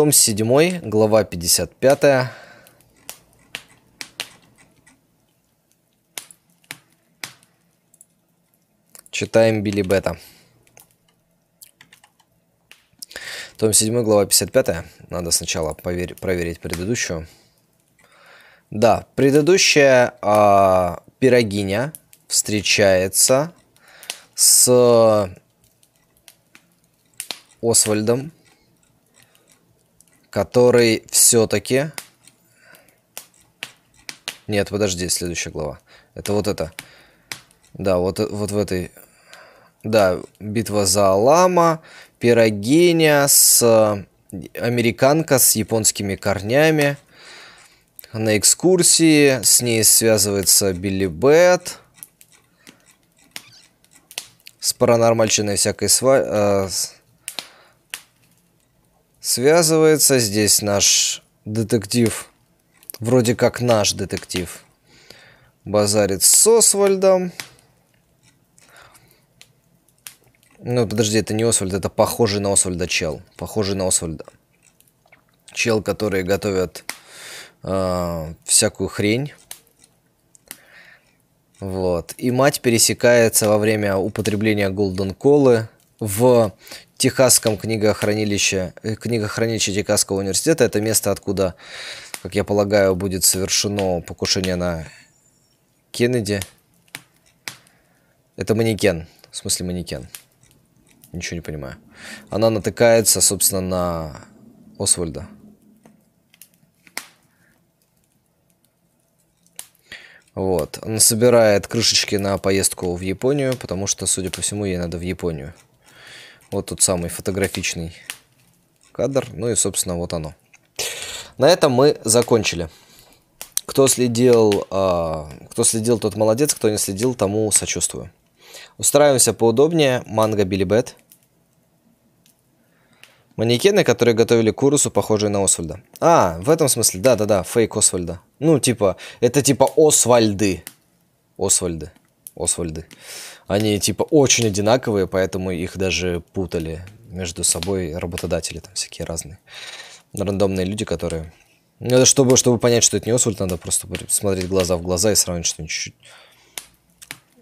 Том 7, глава 55. Читаем Билли Бета. Том 7, глава 55. Надо сначала повер... проверить предыдущую. Да, предыдущая э, пирогиня встречается с Освальдом который все-таки... Нет, подожди, следующая глава. Это вот это. Да, вот, вот в этой... Да, битва за Алама, пирогиня с... Э, Американка с японскими корнями. На экскурсии с ней связывается Билли Бет. С паранормальщиной всякой сва... Э, Связывается здесь наш детектив. Вроде как наш детектив. Базарит с Освальдом. Ну, подожди, это не Освальд, это похожий на Освальда чел. Похожий на Освальда. Чел, которые готовят э, всякую хрень. Вот. И мать пересекается во время употребления Golden Колы в Техасском книгохранилище, э, книгохранилище Техасского университета. Это место, откуда, как я полагаю, будет совершено покушение на Кеннеди. Это манекен. В смысле манекен. Ничего не понимаю. Она натыкается, собственно, на Освальда. Вот. Она собирает крышечки на поездку в Японию, потому что, судя по всему, ей надо в Японию. Вот тот самый фотографичный кадр. Ну и, собственно, вот оно. На этом мы закончили. Кто следил, а, кто следил, тот молодец, кто не следил, тому сочувствую. Устраиваемся поудобнее. Манго Билли Бет. Манекены, которые готовили Курусу, похожие на Освальда. А, в этом смысле, да-да-да, фейк Освальда. Ну, типа, это типа Освальды. Освальды. Освальды. Они типа очень одинаковые, поэтому их даже путали между собой работодатели там всякие разные. Рандомные люди, которые... Ну, это чтобы, чтобы понять, что это не Освальд, надо просто смотреть глаза в глаза и сравнить, что они чуть-чуть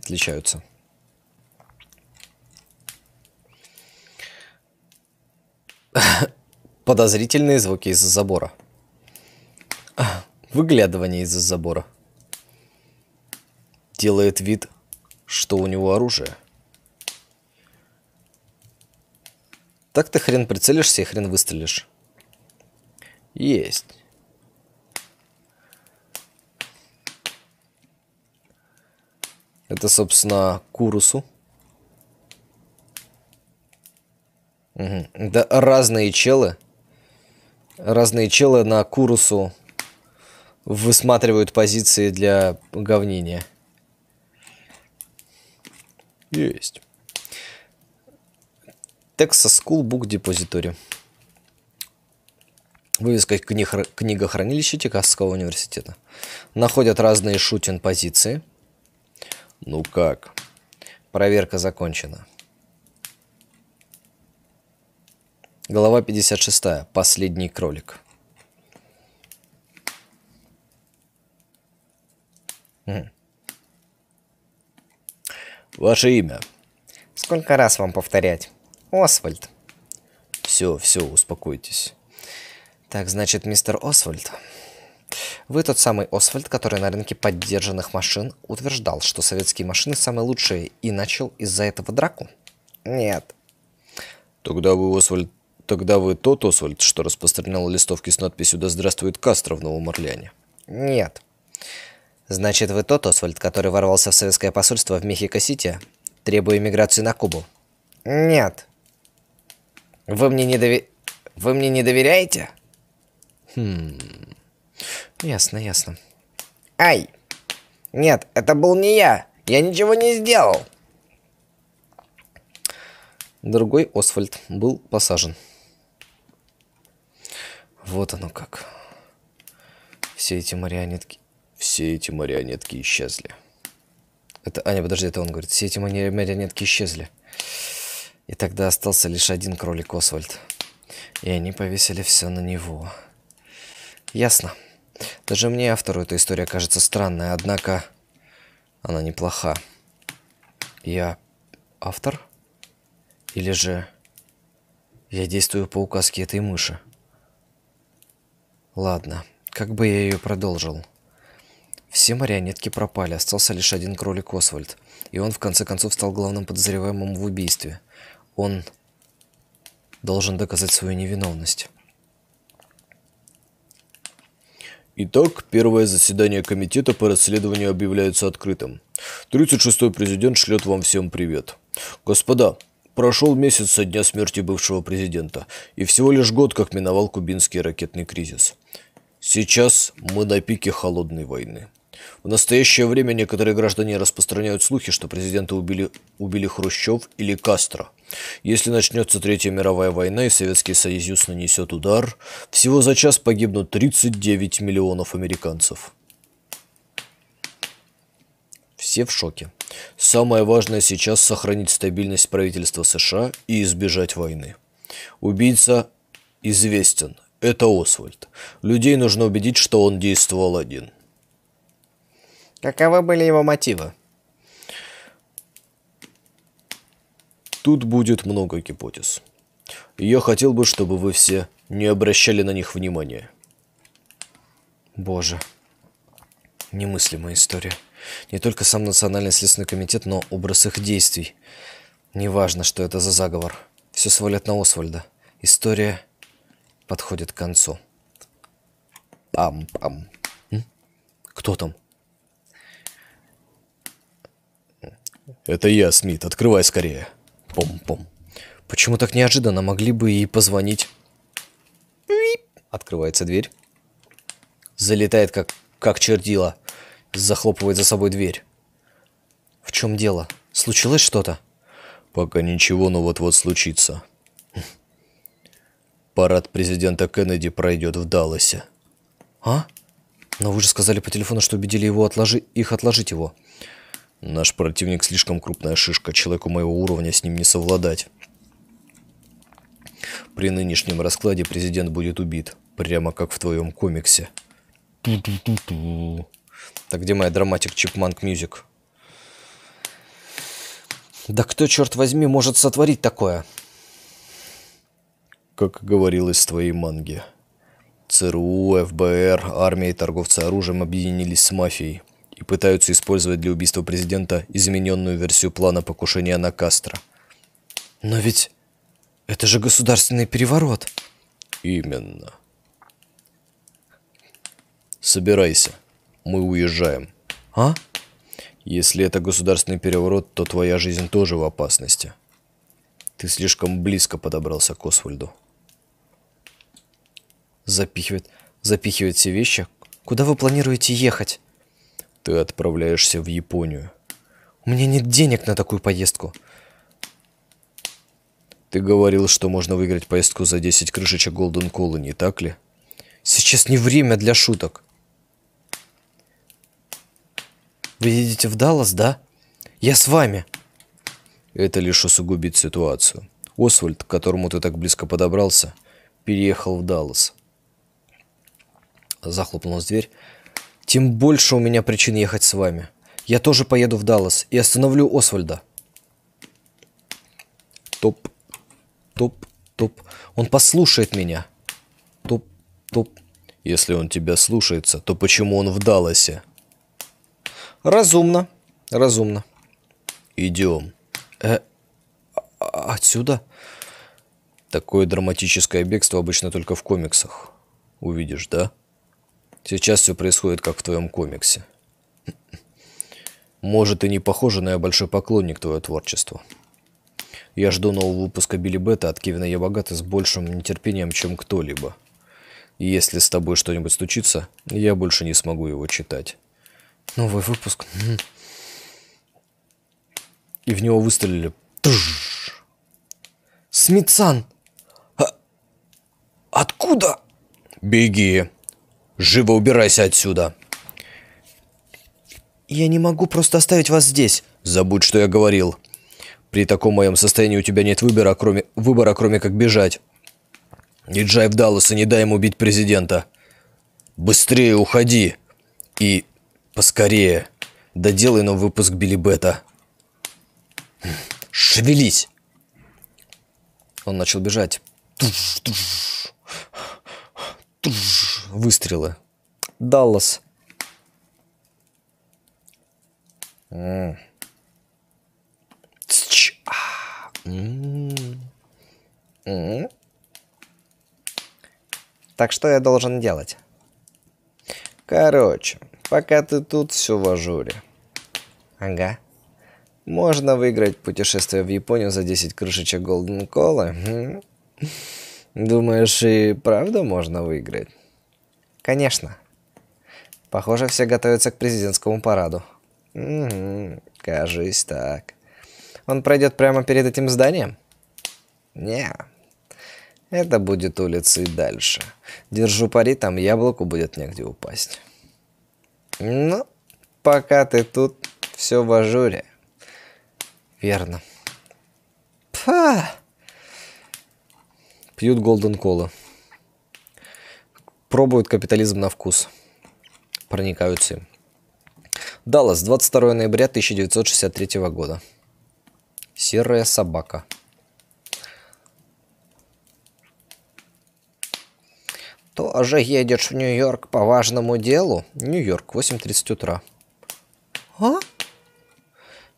отличаются. Подозрительные звуки из-за забора. Выглядывание из-за забора. Делает вид, что у него оружие. Так ты хрен прицелишься и хрен выстрелишь. Есть. Это, собственно, Курусу. Угу. Да, разные челы. Разные челы на Курусу высматривают позиции для говнения. Есть. Texas School Book Depository. Вывеска книгохранилища Техасского университета. Находят разные шутин-позиции. Ну как? Проверка закончена. Глава 56. Последний кролик. Mm. Ваше имя? Сколько раз вам повторять? Освальд. Все, все, успокойтесь. Так, значит, мистер Освальд. Вы тот самый Освальд, который на рынке поддержанных машин утверждал, что советские машины самые лучшие, и начал из-за этого драку? Нет. Тогда вы, Освальд, тогда вы тот Освальд, что распространял листовки с надписью «Да здравствует Кастро» в Новом Орлеане? Нет. Значит, вы тот Освальд, который ворвался в советское посольство в Мехико-Сити, требуя иммиграцию на Кубу? Нет. Вы мне не дови- Вы мне не доверяете? Хм. Ясно, ясно. Ай! Нет, это был не я. Я ничего не сделал. Другой Освальд был посажен. Вот оно как. Все эти марионетки все эти марионетки исчезли. Это, Аня, подожди, это он говорит. Все эти марионетки исчезли. И тогда остался лишь один кролик Освальд. И они повесили все на него. Ясно. Даже мне, автору, эта история кажется странной, однако она неплоха. Я автор? Или же я действую по указке этой мыши? Ладно, как бы я ее продолжил? Все марионетки пропали, остался лишь один кролик Освальд. И он, в конце концов, стал главным подозреваемым в убийстве. Он должен доказать свою невиновность. Итак, первое заседание комитета по расследованию объявляется открытым. 36-й президент шлет вам всем привет. Господа, прошел месяц со дня смерти бывшего президента, и всего лишь год, как миновал кубинский ракетный кризис. Сейчас мы на пике холодной войны. В настоящее время некоторые граждане распространяют слухи, что президента убили, убили Хрущев или Кастро. Если начнется Третья мировая война и Советский Союз нанесет удар, всего за час погибнут 39 миллионов американцев. Все в шоке. Самое важное сейчас сохранить стабильность правительства США и избежать войны. Убийца известен. Это Освальд. Людей нужно убедить, что он действовал один. Каковы были его мотивы? Тут будет много гипотез. Я хотел бы, чтобы вы все не обращали на них внимания. Боже. Немыслимая история. Не только сам Национальный следственный комитет, но образ их действий. Неважно, что это за заговор. Все свалят на Освальда. История подходит к концу. Пам-пам. Кто там? «Это я, Смит, открывай скорее!» Пом-пом. Почему так неожиданно? Могли бы и позвонить. Открывается дверь. Залетает, как, как чердила. Захлопывает за собой дверь. В чем дело? Случилось что-то? Пока ничего, но вот-вот случится. Парад президента Кеннеди пройдет в Далласе. А? Но вы же сказали по телефону, что убедили его отложи... их отложить его. Наш противник слишком крупная шишка, человеку моего уровня с ним не совладать. При нынешнем раскладе президент будет убит, прямо как в твоем комиксе. Ту-ту-ту-ту. Так где моя драматик Чипманк Мьюзик? Да кто, черт возьми, может сотворить такое? Как говорилось в твоей манге. ЦРУ, ФБР, армия и торговцы оружием объединились с мафией и пытаются использовать для убийства президента измененную версию плана покушения на Кастро. Но ведь это же государственный переворот. Именно. Собирайся. Мы уезжаем. А? Если это государственный переворот, то твоя жизнь тоже в опасности. Ты слишком близко подобрался к Освальду. Запихивает, запихивает все вещи. Куда вы планируете ехать? Ты отправляешься в Японию. У меня нет денег на такую поездку. Ты говорил, что можно выиграть поездку за 10 крышечек Golden Cola, не так ли? Сейчас не время для шуток. Вы едете в Даллас, да? Я с вами. Это лишь усугубит ситуацию. Освальд, к которому ты так близко подобрался, переехал в Даллас. Захлопнулась дверь, тем больше у меня причин ехать с вами. Я тоже поеду в Даллас и остановлю Освальда. Топ, топ, топ. Он послушает меня. Топ, топ. Если он тебя слушается, то почему он в Далласе? Разумно, разумно. Идем. Э, а отсюда? Такое драматическое бегство обычно только в комиксах. Увидишь, да? Сейчас все происходит, как в твоем комиксе. Может, и не похоже, но я большой поклонник твоего творчества. Я жду нового выпуска Билли Бета от Кевина Ябагата с большим нетерпением, чем кто-либо. И если с тобой что-нибудь случится, я больше не смогу его читать. Новый выпуск. И в него выстрелили. Смитсан! А... Откуда? Беги! Живо убирайся отсюда!» «Я не могу просто оставить вас здесь!» «Забудь, что я говорил!» «При таком моем состоянии у тебя нет выбора, кроме, выбора, кроме как бежать!» Не «Ниджай в Даллас не дай ему убить президента!» «Быстрее уходи!» «И поскорее!» «Доделай новый выпуск Билли Бета!» «Шевелись!» Он начал бежать. Туш, туш. Туж, выстрелы. Даллас. А. так что я должен делать? Короче, пока ты тут все в ажуре. Ага. Можно выиграть путешествие в Японию за 10 крышечек Голден Колы. Думаешь, и правда можно выиграть? Конечно. Похоже, все готовятся к президентскому параду. Угу, кажись так. Он пройдет прямо перед этим зданием? Не. Это будет улица и дальше. Держу пари, там яблоку будет негде упасть. Ну, пока ты тут, все в ажуре. Верно. Пфа! пьют Golden Cola, пробуют капитализм на вкус, проникаются им. Даллас, 22 ноября 1963 года. Серая собака. Тоже едешь в Нью-Йорк по важному делу? Нью-Йорк, 8.30 утра. А?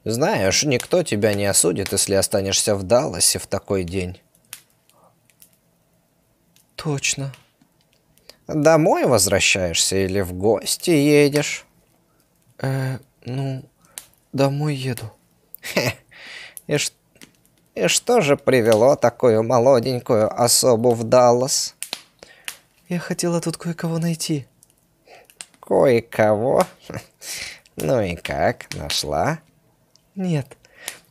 Знаешь, никто тебя не осудит, если останешься в Далласе в такой день. Точно. Домой возвращаешься или в гости едешь? Э, ну, домой еду. Хе, и, ш... и что же привело такую молоденькую особу в Даллас? Я хотела тут кое-кого найти. Кое-кого? Ну и как, нашла? Нет,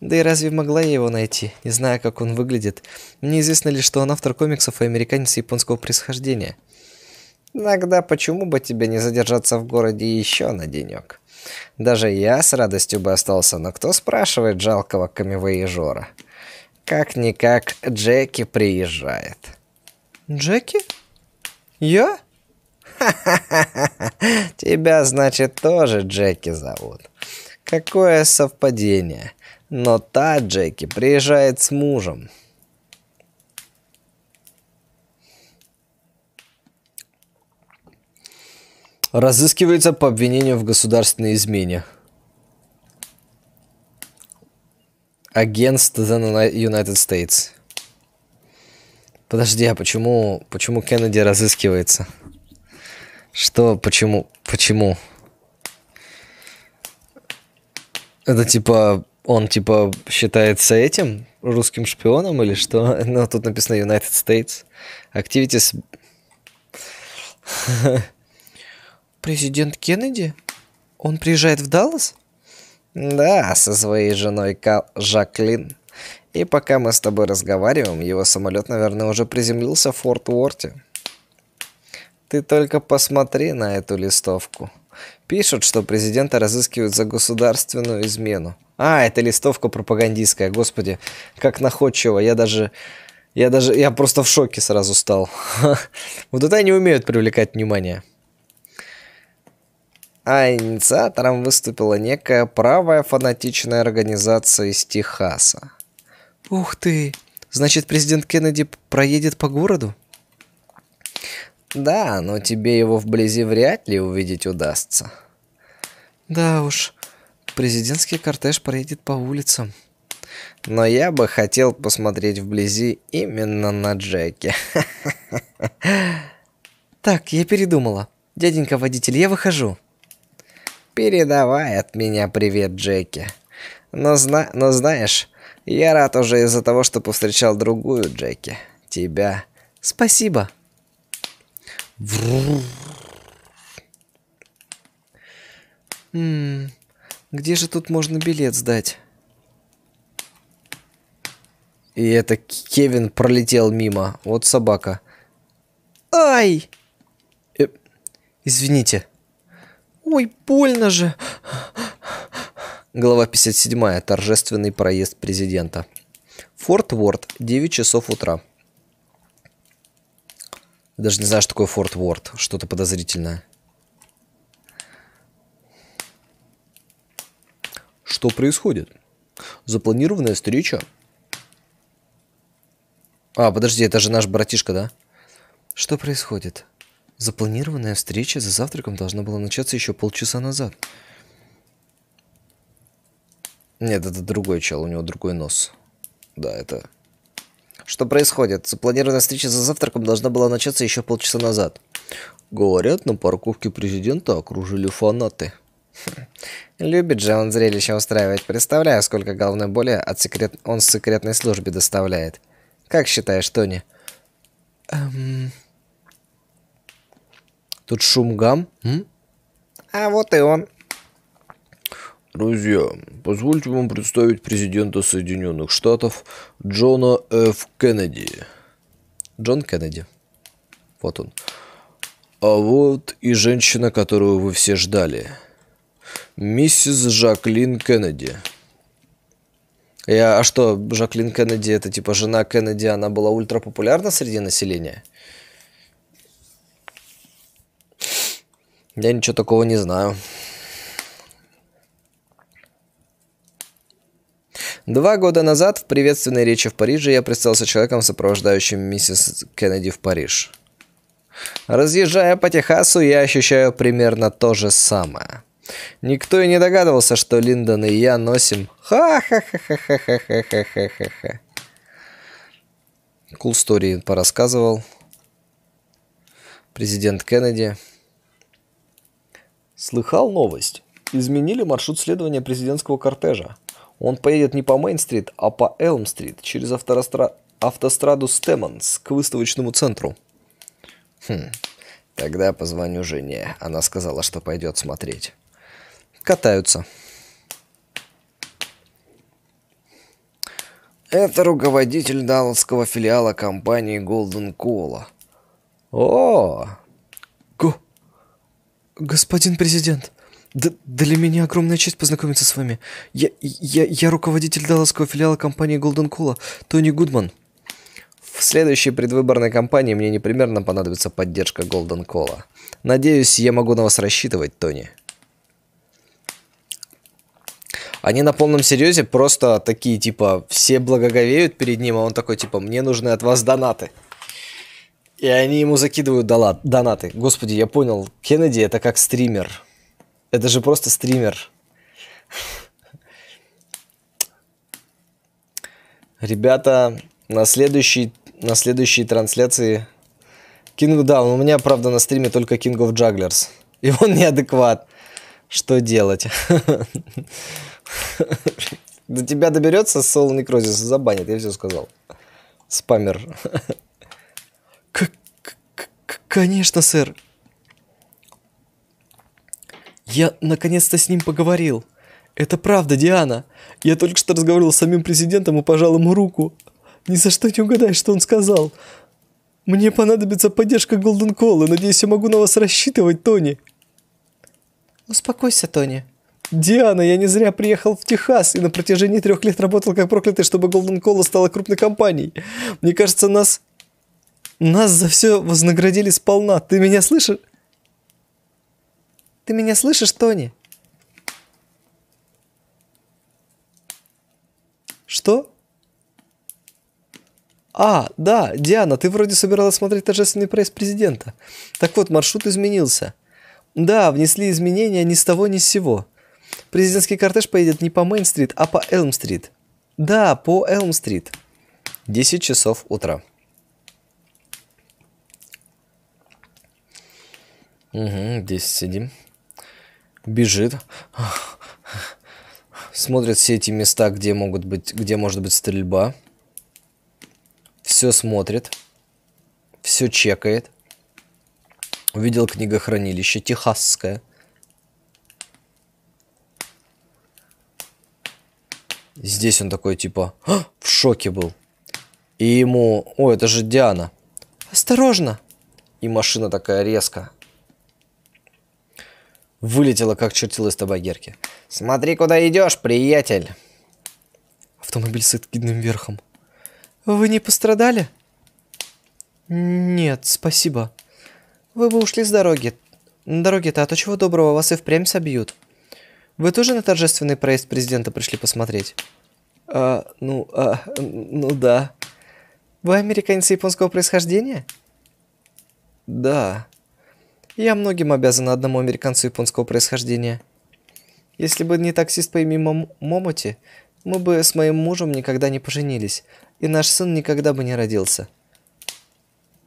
да и разве могла я его найти, не зная, как он выглядит? Мне известно лишь, что он автор комиксов и американец японского происхождения. Тогда почему бы тебе не задержаться в городе еще на денек? Даже я с радостью бы остался, но кто спрашивает жалкого камевоежора? Как-никак Джеки приезжает. Джеки? Я? Ха-ха-ха! Тебя, значит, тоже Джеки зовут. Какое совпадение. Но та Джеки приезжает с мужем. Разыскивается по обвинению в государственной измене. Against the United States. Подожди, а почему, почему Кеннеди разыскивается? Что, почему, почему? Это типа он типа считается этим русским шпионом или что? Ну, тут написано United States. Activities... Президент Кеннеди? Он приезжает в Даллас? Да, со своей женой Кал Жаклин. И пока мы с тобой разговариваем, его самолет, наверное, уже приземлился в Форт Уорте. Ты только посмотри на эту листовку. Пишут, что президента разыскивают за государственную измену. А, это листовка пропагандистская, господи, как находчиво. Я даже, я даже, я просто в шоке сразу стал. Вот это они умеют привлекать внимание. А инициатором выступила некая правая фанатичная организация из Техаса. Ух ты! Значит, президент Кеннеди проедет по городу? Да, но тебе его вблизи вряд ли увидеть удастся. Да уж, президентский кортеж проедет по улицам. Но я бы хотел посмотреть вблизи именно на Джеки. Так, я передумала. Дяденька водитель, я выхожу. Передавай от меня привет, Джеки. Но, зна но знаешь, я рад уже из-за того, что повстречал другую Джеки. Тебя. Спасибо. Вру. Где же тут можно билет сдать? И это Кевин пролетел мимо. Вот собака. Ай! Э, извините. Ой, больно же. Глава 57. Торжественный проезд президента. Форт Уорд. 9 часов утра. Даже не знаю, что такое Форт Уорд. Что-то подозрительное. Что происходит? Запланированная встреча. А, подожди, это же наш братишка, да? Что происходит? Запланированная встреча за завтраком должна была начаться еще полчаса назад. Нет, это другой чел, у него другой нос. Да, это... Что происходит? Запланированная встреча за завтраком должна была начаться еще полчаса назад. Говорят, на парковке президента окружили фанаты. Любит же он зрелище устраивать. Представляю, сколько головной боли от секрет... он с секретной службе доставляет. Как считаешь, Тони? Эм... Тут шум-гам? А вот и он. Друзья, позвольте вам представить президента Соединенных Штатов Джона Ф. Кеннеди. Джон Кеннеди. Вот он. А вот и женщина, которую вы все ждали. Миссис Жаклин Кеннеди. Я, а что, Жаклин Кеннеди, это типа жена Кеннеди, она была ультрапопулярна среди населения? Я ничего такого не знаю. Два года назад в приветственной речи в Париже я представился человеком, сопровождающим миссис Кеннеди в Париж. Разъезжая по Техасу, я ощущаю примерно то же самое. Никто и не догадывался, что Линдон и я носим. Ха-ха-ха-ха-ха-ха-ха-ха-ха. Cool story порассказывал. Президент Кеннеди. Слыхал новость? Изменили маршрут следования президентского кортежа. Он поедет не по Мейн-стрит, а по Элм-стрит, через автостра... автостраду Стэммонс к выставочному центру. Хм, тогда позвоню жене. Она сказала, что пойдет смотреть катаются. Это руководитель далласского филиала компании Golden Cola. О! Го... Господин президент, Д для меня огромная честь познакомиться с вами. Я, я, я руководитель далласского филиала компании Golden Cola, Тони Гудман. В следующей предвыборной кампании мне непременно понадобится поддержка Golden Cola. Надеюсь, я могу на вас рассчитывать, Тони. Они на полном серьезе просто такие, типа, все благоговеют перед ним, а он такой, типа, мне нужны от вас донаты. И они ему закидывают донаты. Господи, я понял, Кеннеди это как стример. Это же просто стример. Ребята, на следующей, на следующей трансляции King, да, у меня, правда, на стриме только King of Jugglers. И он неадекват что делать? До тебя доберется Соло Некрозис, забанит, я все сказал. Спамер. Конечно, сэр. Я наконец-то с ним поговорил. Это правда, Диана. Я только что разговаривал с самим президентом и пожал ему руку. Ни за что не угадай, что он сказал. Мне понадобится поддержка Голден Колла. Надеюсь, я могу на вас рассчитывать, Тони. Успокойся, Тони. Диана, я не зря приехал в Техас и на протяжении трех лет работал как проклятый, чтобы Golden Cola стала крупной компанией. Мне кажется, нас... Нас за все вознаградили сполна. Ты меня слышишь? Ты меня слышишь, Тони? Что? А, да, Диана, ты вроде собиралась смотреть торжественный пресс президента. Так вот, маршрут изменился. Да, внесли изменения ни с того ни с сего. Президентский кортеж поедет не по Мейн-стрит, а по Элм-стрит. Да, по Элм-стрит. 10 часов утра. Угу, 10 сидим. Бежит. Смотрят все эти места, где могут быть, где может быть стрельба. Все смотрит. Все чекает. Увидел книгохранилище техасское. Здесь он такой, типа, «А, в шоке был. И ему... О, это же Диана. Осторожно! И машина такая резко. Вылетела, как чертила из табагерки. Смотри, куда идешь, приятель. Автомобиль с откидным верхом. Вы не пострадали? Нет, спасибо. Вы бы ушли с дороги. Дороги-то, а то чего доброго, вас и впрямь собьют. Вы тоже на торжественный проезд президента пришли посмотреть? А, ну, а, ну да. Вы американец японского происхождения? Да. Я многим обязан одному американцу японского происхождения. Если бы не таксист по имени Момоти, мы бы с моим мужем никогда не поженились, и наш сын никогда бы не родился.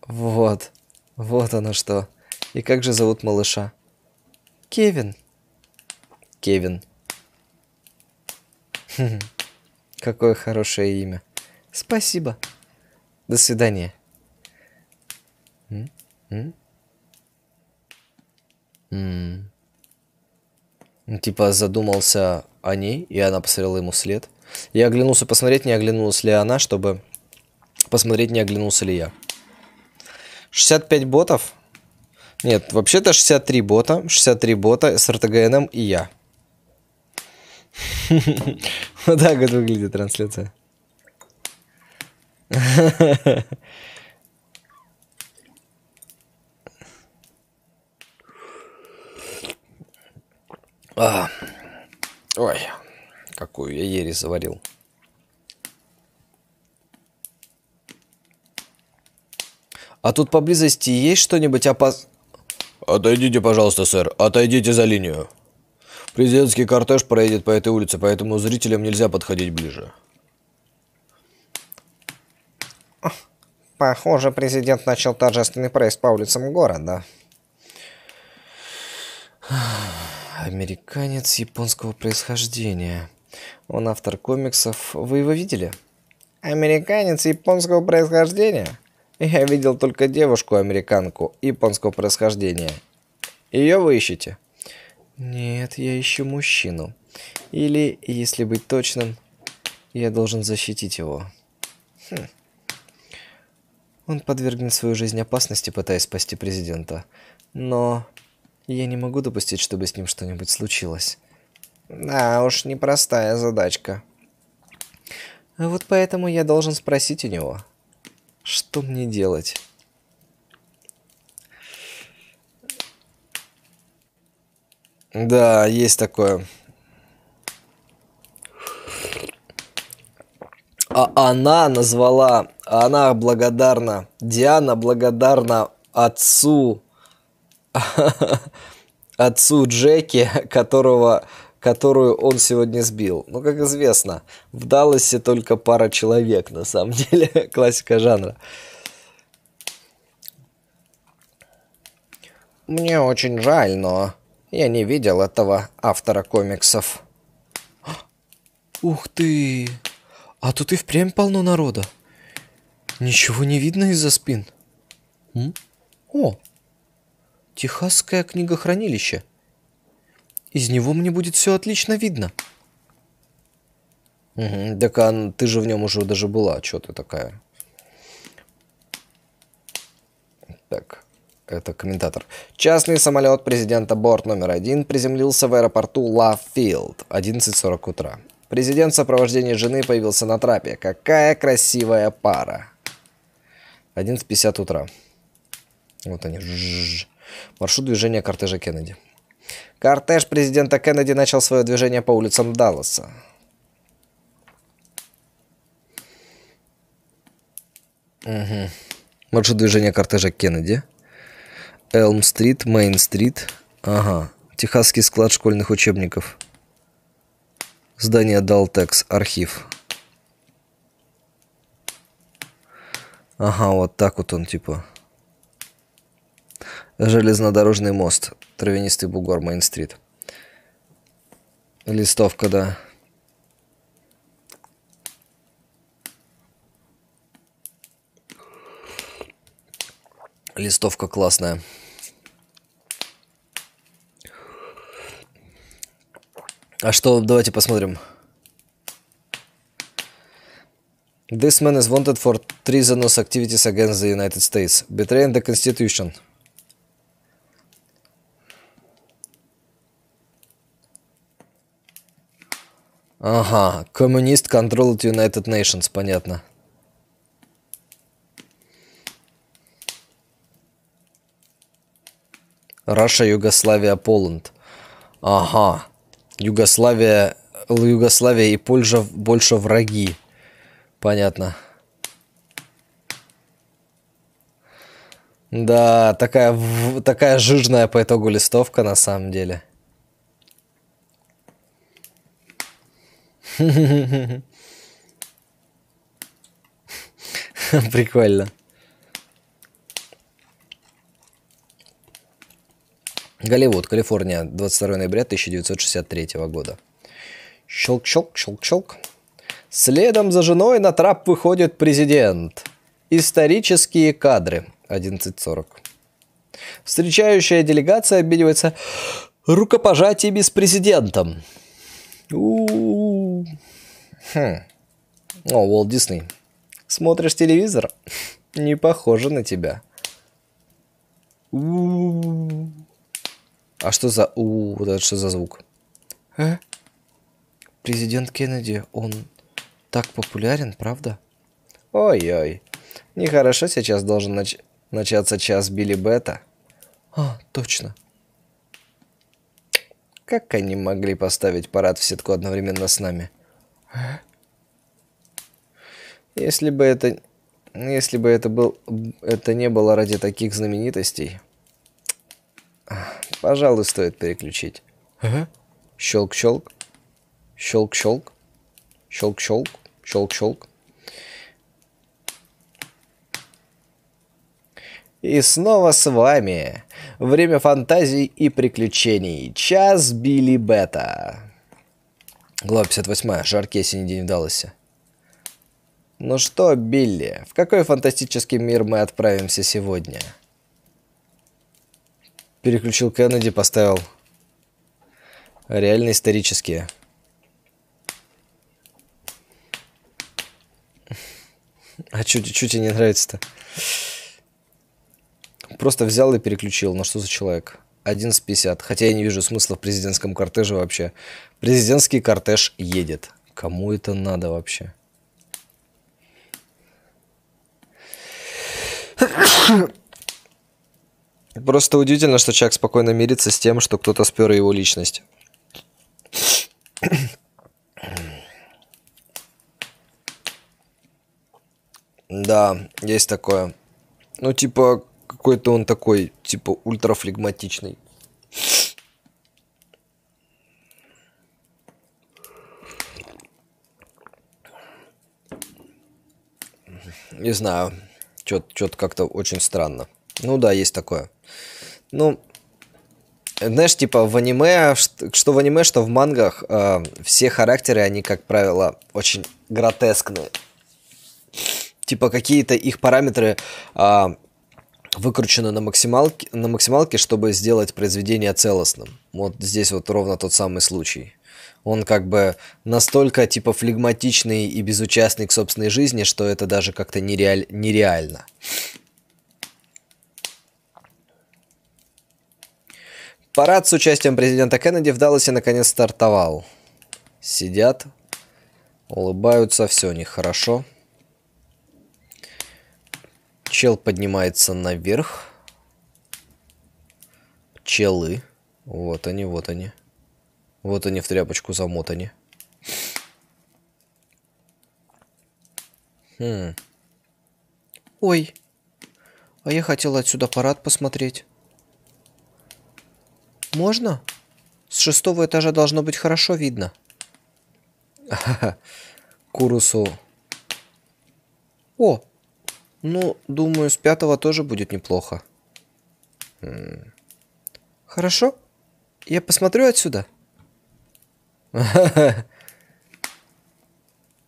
Вот. Вот оно что. И как же зовут малыша? Кевин. Кевин. Хм, какое хорошее имя. Спасибо. До свидания. М? М-м-м. М? М типа задумался о ней, и она посмотрела ему след. Я оглянулся посмотреть, не оглянулась ли она, чтобы посмотреть, не оглянулся ли я. 65 ботов. Нет, вообще-то 63 бота. 63 бота с РТГНМ эм и я. Вот так вот выглядит трансляция. А, ой, какую я ересь заварил. А тут поблизости есть что-нибудь опас... Отойдите, пожалуйста, сэр. Отойдите за линию. Президентский кортеж проедет по этой улице, поэтому зрителям нельзя подходить ближе. Похоже, президент начал торжественный проезд по улицам города. Американец японского происхождения. Он автор комиксов. Вы его видели? Американец японского происхождения? Я видел только девушку-американку японского происхождения. Ее вы ищете? Нет, я ищу мужчину. Или, если быть точным, я должен защитить его. Хм. Он подвергнет свою жизнь опасности, пытаясь спасти президента. Но я не могу допустить, чтобы с ним что-нибудь случилось. Да уж, непростая задачка. А вот поэтому я должен спросить у него. Что мне делать? Да, есть такое. А она назвала, она благодарна, Диана благодарна отцу, отцу Джеки, которого которую он сегодня сбил. Ну, как известно, в Далласе только пара человек, на самом деле, классика жанра. Мне очень жаль, но я не видел этого автора комиксов. Ух ты! А тут и впрямь полно народа. Ничего не видно из-за спин. М? О! Техасское книгохранилище. Из него мне будет все отлично видно. Угу, так а ты же в нем уже даже была, что ты такая? Так, это комментатор. Частный самолет президента Борт номер один приземлился в аэропорту Лафилд 11.40 утра. Президент в сопровождении жены появился на трапе. Какая красивая пара. 11.50 утра. Вот они. Маршрут движения кортежа Кеннеди. Кортеж президента Кеннеди начал свое движение по улицам Далласа. Угу. Маршрут движения кортежа Кеннеди. Элм-стрит, Мейн-стрит. Ага. Техасский склад школьных учебников. Здание Далтекс, архив. Ага, вот так вот он типа. Железнодорожный мост. Травянистый бугор, мейн Листовка, да. Листовка классная. А что, давайте посмотрим. This man is wanted for treasonous activities against the United States, betraying the Constitution. Ага, коммунист controlled United Nations, понятно. Раша, Югославия, Поланд. Ага. Югославия, Югославия и Польша больше враги. Понятно. Да, такая, такая жирная по итогу листовка на самом деле. Прикольно. Голливуд, Калифорния, 22 ноября 1963 года. Щелк-щелк, щелк-щелк. Следом за женой на трап выходит президент. Исторические кадры. 11.40. Встречающая делегация обменивается рукопожатиями с президентом. Ooh. Хм. О, Уолт Дисней. Смотришь телевизор? Не похоже на тебя. У. А что за у? Вот это что за звук? А? Президент Кеннеди, он так популярен, правда? Ой-ой. Нехорошо сейчас должен нач... начаться час Билли Бета. А, точно. Как они могли поставить парад в сетку одновременно с нами? Если бы это... Если бы это был... Это не было ради таких знаменитостей... Пожалуй, стоит переключить. Щелк-щелк. Щелк-щелк. Щелк-щелк. Щелк-щелк. И снова с вами Время фантазий и приключений. Час Билли Бета. Глава 58. Жаркий синий день в Ну что, Билли, в какой фантастический мир мы отправимся сегодня? Переключил Кеннеди, поставил. Реально исторические. А чуть-чуть и не нравится-то просто взял и переключил. На ну, что за человек? 11.50. Хотя я не вижу смысла в президентском кортеже вообще. Президентский кортеж едет. Кому это надо вообще? Просто удивительно, что человек спокойно мирится с тем, что кто-то спер его личность. Да, есть такое. Ну, типа, какой-то он такой, типа, ультрафлегматичный. Не знаю. Что-то как-то очень странно. Ну да, есть такое. Ну, знаешь, типа в аниме, что в аниме, что в мангах, э, все характеры, они, как правило, очень гротескные. Типа какие-то их параметры э, выкручено на максималке, на максималке, чтобы сделать произведение целостным. Вот здесь вот ровно тот самый случай. Он как бы настолько типа флегматичный и безучастный к собственной жизни, что это даже как-то нереаль... нереально. Парад с участием президента Кеннеди в Далласе наконец стартовал. Сидят, улыбаются, все у них хорошо. Хорошо. Чел поднимается наверх. челы, Вот они, вот они. Вот они в тряпочку замотаны. Хм. Ой. А я хотела отсюда парад посмотреть. Можно? С шестого этажа должно быть хорошо видно. Курусу. О, ну, думаю, с пятого тоже будет неплохо. Хорошо. Я посмотрю отсюда.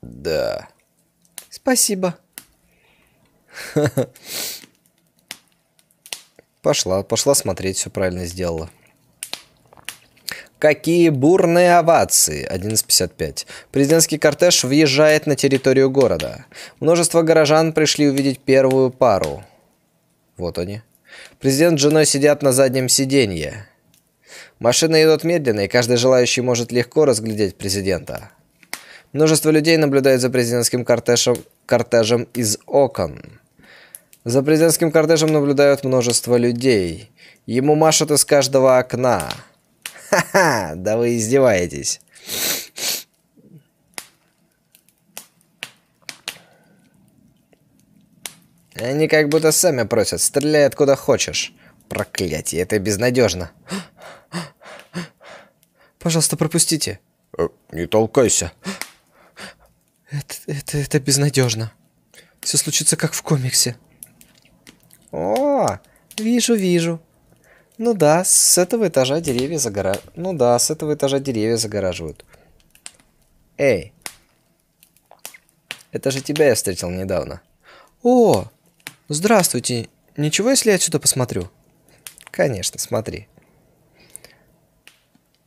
Да. Спасибо. Пошла, пошла смотреть, все правильно сделала. Какие бурные овации! 11.55. Президентский кортеж въезжает на территорию города. Множество горожан пришли увидеть первую пару. Вот они. Президент с женой сидят на заднем сиденье. Машины едут медленно, и каждый желающий может легко разглядеть президента. Множество людей наблюдают за президентским кортежем, кортежем из окон. За президентским кортежем наблюдают множество людей. Ему машут из каждого окна. Ха-ха, да вы издеваетесь. Они как будто сами просят, стреляй откуда хочешь. Проклятие, это безнадежно. Пожалуйста, пропустите. Э, не толкайся. Это, это, это безнадежно. Все случится как в комиксе. О, вижу, вижу. Ну да, с этого этажа деревья загораживают. Ну да, с этого этажа деревья загораживают. Эй. Это же тебя я встретил недавно. О, здравствуйте. Ничего, если я отсюда посмотрю? Конечно, смотри.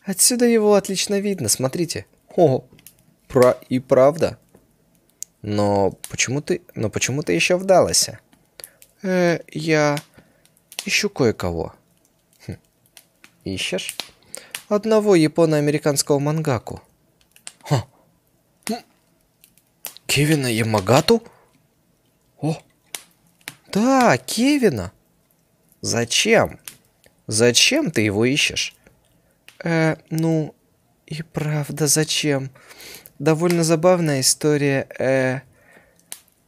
Отсюда его отлично видно, смотрите. О, про и правда. Но почему ты, но почему ты еще вдалась? Э, я ищу кое-кого. Ищешь? Одного японо-американского мангаку. Ха. Кевина Ямагату? О. Да, Кевина. Зачем? Зачем ты его ищешь? Э, ну, и правда, зачем? Довольно забавная история. Э,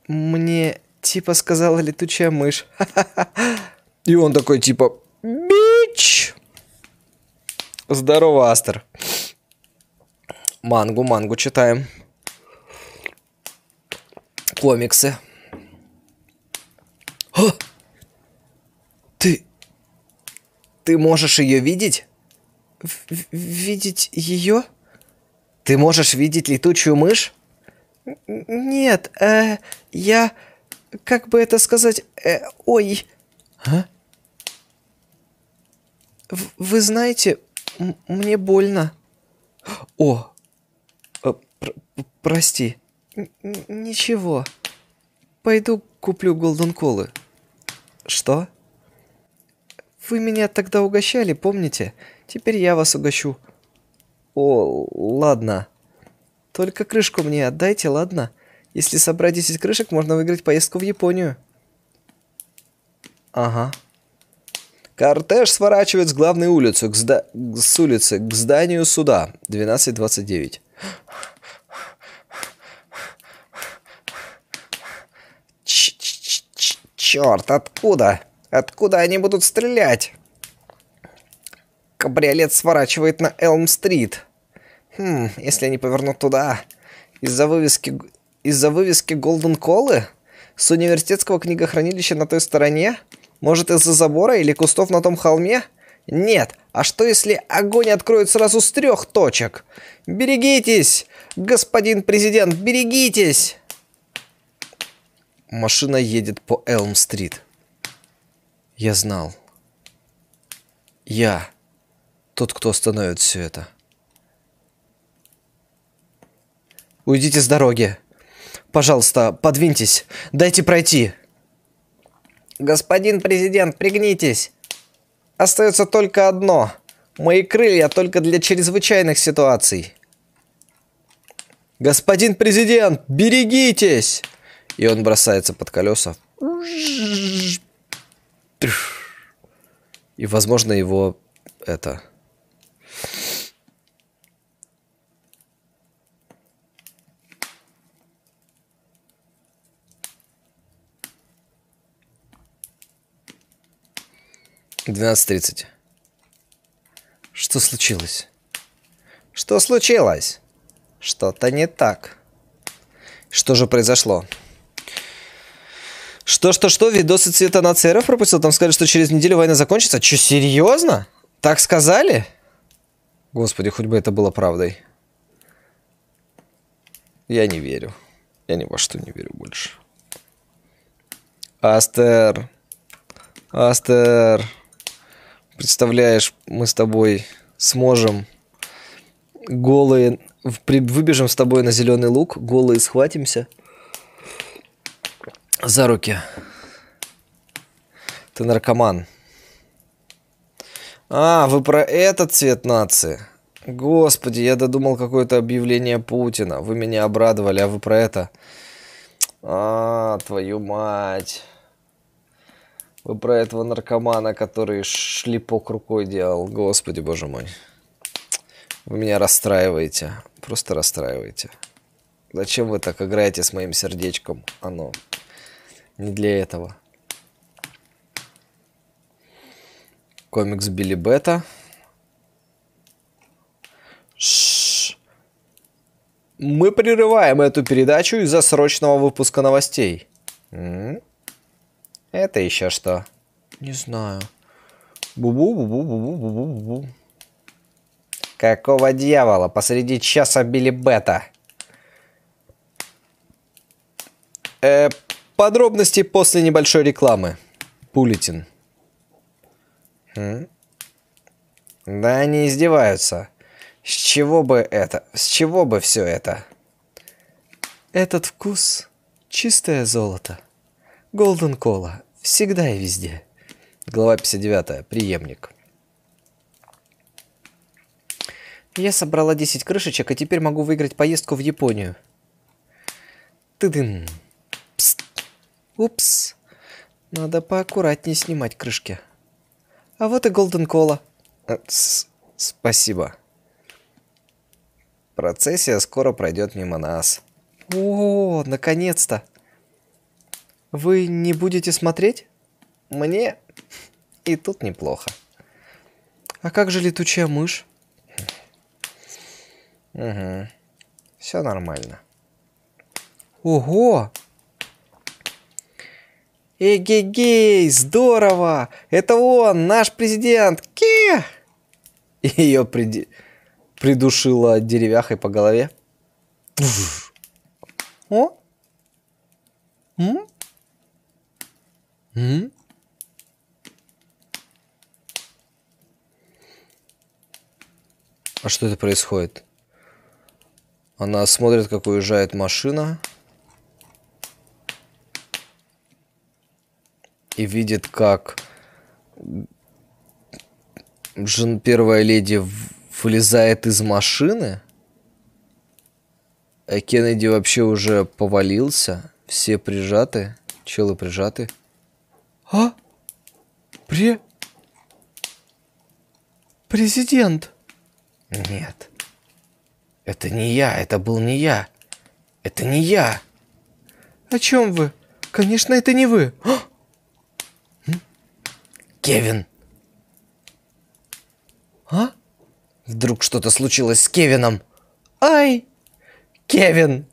мне типа сказала летучая мышь. И он такой типа, бич! Здорово, Астер. Мангу, мангу читаем. Комиксы. О! Ты... Ты можешь ее видеть? В видеть ее? Ты можешь видеть летучую мышь? Нет, э, я... Как бы это сказать? Э, ой. А? Вы знаете, мне больно. О, э, пр прости. Н ничего. Пойду куплю голден колы. Что? Вы меня тогда угощали, помните? Теперь я вас угощу. О, ладно. Только крышку мне отдайте, ладно? Если собрать 10 крышек, можно выиграть поездку в Японию. Ага. Кортеж сворачивает с главной улицы к, зда... с улицы к зданию суда 12.29. Черт, откуда? Откуда они будут стрелять? Кабриолет сворачивает на Элм-стрит. Хм, если они повернут туда. Из-за вывески... Из-за вывески Голден Колы? С университетского книгохранилища на той стороне? Может, из-за забора или кустов на том холме? Нет, а что если огонь откроет сразу с трех точек? Берегитесь, господин президент, берегитесь! Машина едет по Элм-стрит. Я знал. Я тот, кто остановит все это. Уйдите с дороги. Пожалуйста, подвиньтесь. Дайте пройти. «Господин президент, пригнитесь! Остается только одно. Мои крылья только для чрезвычайных ситуаций». «Господин президент, берегитесь!» И он бросается под колеса. И, возможно, его это... 12.30. Что случилось? Что случилось? Что-то не так. Что же произошло? Что-что-что, видосы цвета нацеров пропустил? Там сказали, что через неделю война закончится. Че, серьезно? Так сказали? Господи, хоть бы это было правдой. Я не верю. Я ни во что не верю больше. Астер. Астер представляешь, мы с тобой сможем голые... при Выбежим с тобой на зеленый лук, голые схватимся за руки. Ты наркоман. А, вы про этот цвет нации? Господи, я додумал какое-то объявление Путина. Вы меня обрадовали, а вы про это? А, твою мать. Вы про этого наркомана, который шлепок рукой делал. Господи, боже мой. Вы меня расстраиваете. Просто расстраиваете. Зачем вы так играете с моим сердечком? Оно не для этого. Комикс Билли Бета. Ш Мы прерываем эту передачу из-за срочного выпуска новостей. М -м -м. Это еще что? Не знаю. Бу-бу-бу-бу-бу-бу-бу-бу. бу Какого дьявола посреди часа били Бета? Э, подробности после небольшой рекламы. Пулитин. Хм? Да они издеваются. С чего бы это? С чего бы все это? Этот вкус чистое золото. Голден Кола. Всегда и везде. Глава 59. Приемник. Я собрала 10 крышечек, и теперь могу выиграть поездку в Японию. Ты Пст. Упс. Надо поаккуратнее снимать крышки. А вот и Голден Кола. Спасибо. Процессия скоро пройдет мимо нас. О, наконец-то. Вы не будете смотреть? Мне и тут неплохо. А как же летучая мышь? Угу. Все нормально. Ого! Эгегей, здорово! Это он, наш президент! Ке! Ее приди... придушила деревяхой по голове. О! М? М? А что это происходит? Она смотрит, как уезжает машина. И видит, как Джин первая леди вылезает из машины. А Кеннеди вообще уже повалился. Все прижаты. Челы прижаты. А? Пре... Президент. Нет. Это не я, это был не я. Это не я. О чем вы? Конечно, это не вы. А? Кевин. А? Вдруг что-то случилось с Кевином. Ай! Кевин!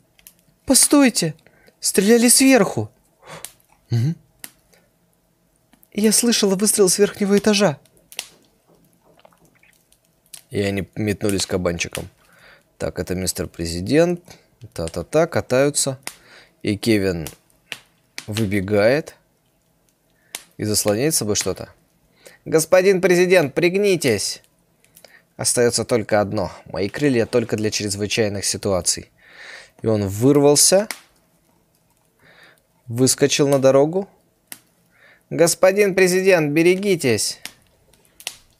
Постойте! Стреляли сверху. Угу. Я слышала выстрел с верхнего этажа. И они метнулись кабанчиком. Так, это мистер президент. Та-та-та, катаются. И Кевин выбегает и заслоняет собой что-то. «Господин президент, пригнитесь!» Остается только одно. Мои крылья только для чрезвычайных ситуаций. И он вырвался, выскочил на дорогу, «Господин президент, берегитесь!»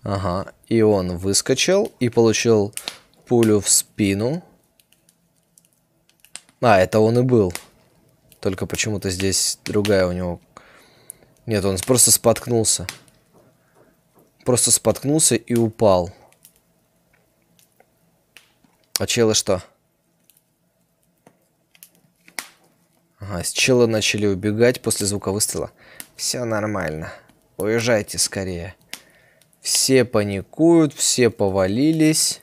Ага, и он выскочил и получил пулю в спину. А, это он и был. Только почему-то здесь другая у него... Нет, он просто споткнулся. Просто споткнулся и упал. А челы что? Ага, с чела начали убегать после звука выстрела. Все нормально. Уезжайте скорее. Все паникуют, все повалились,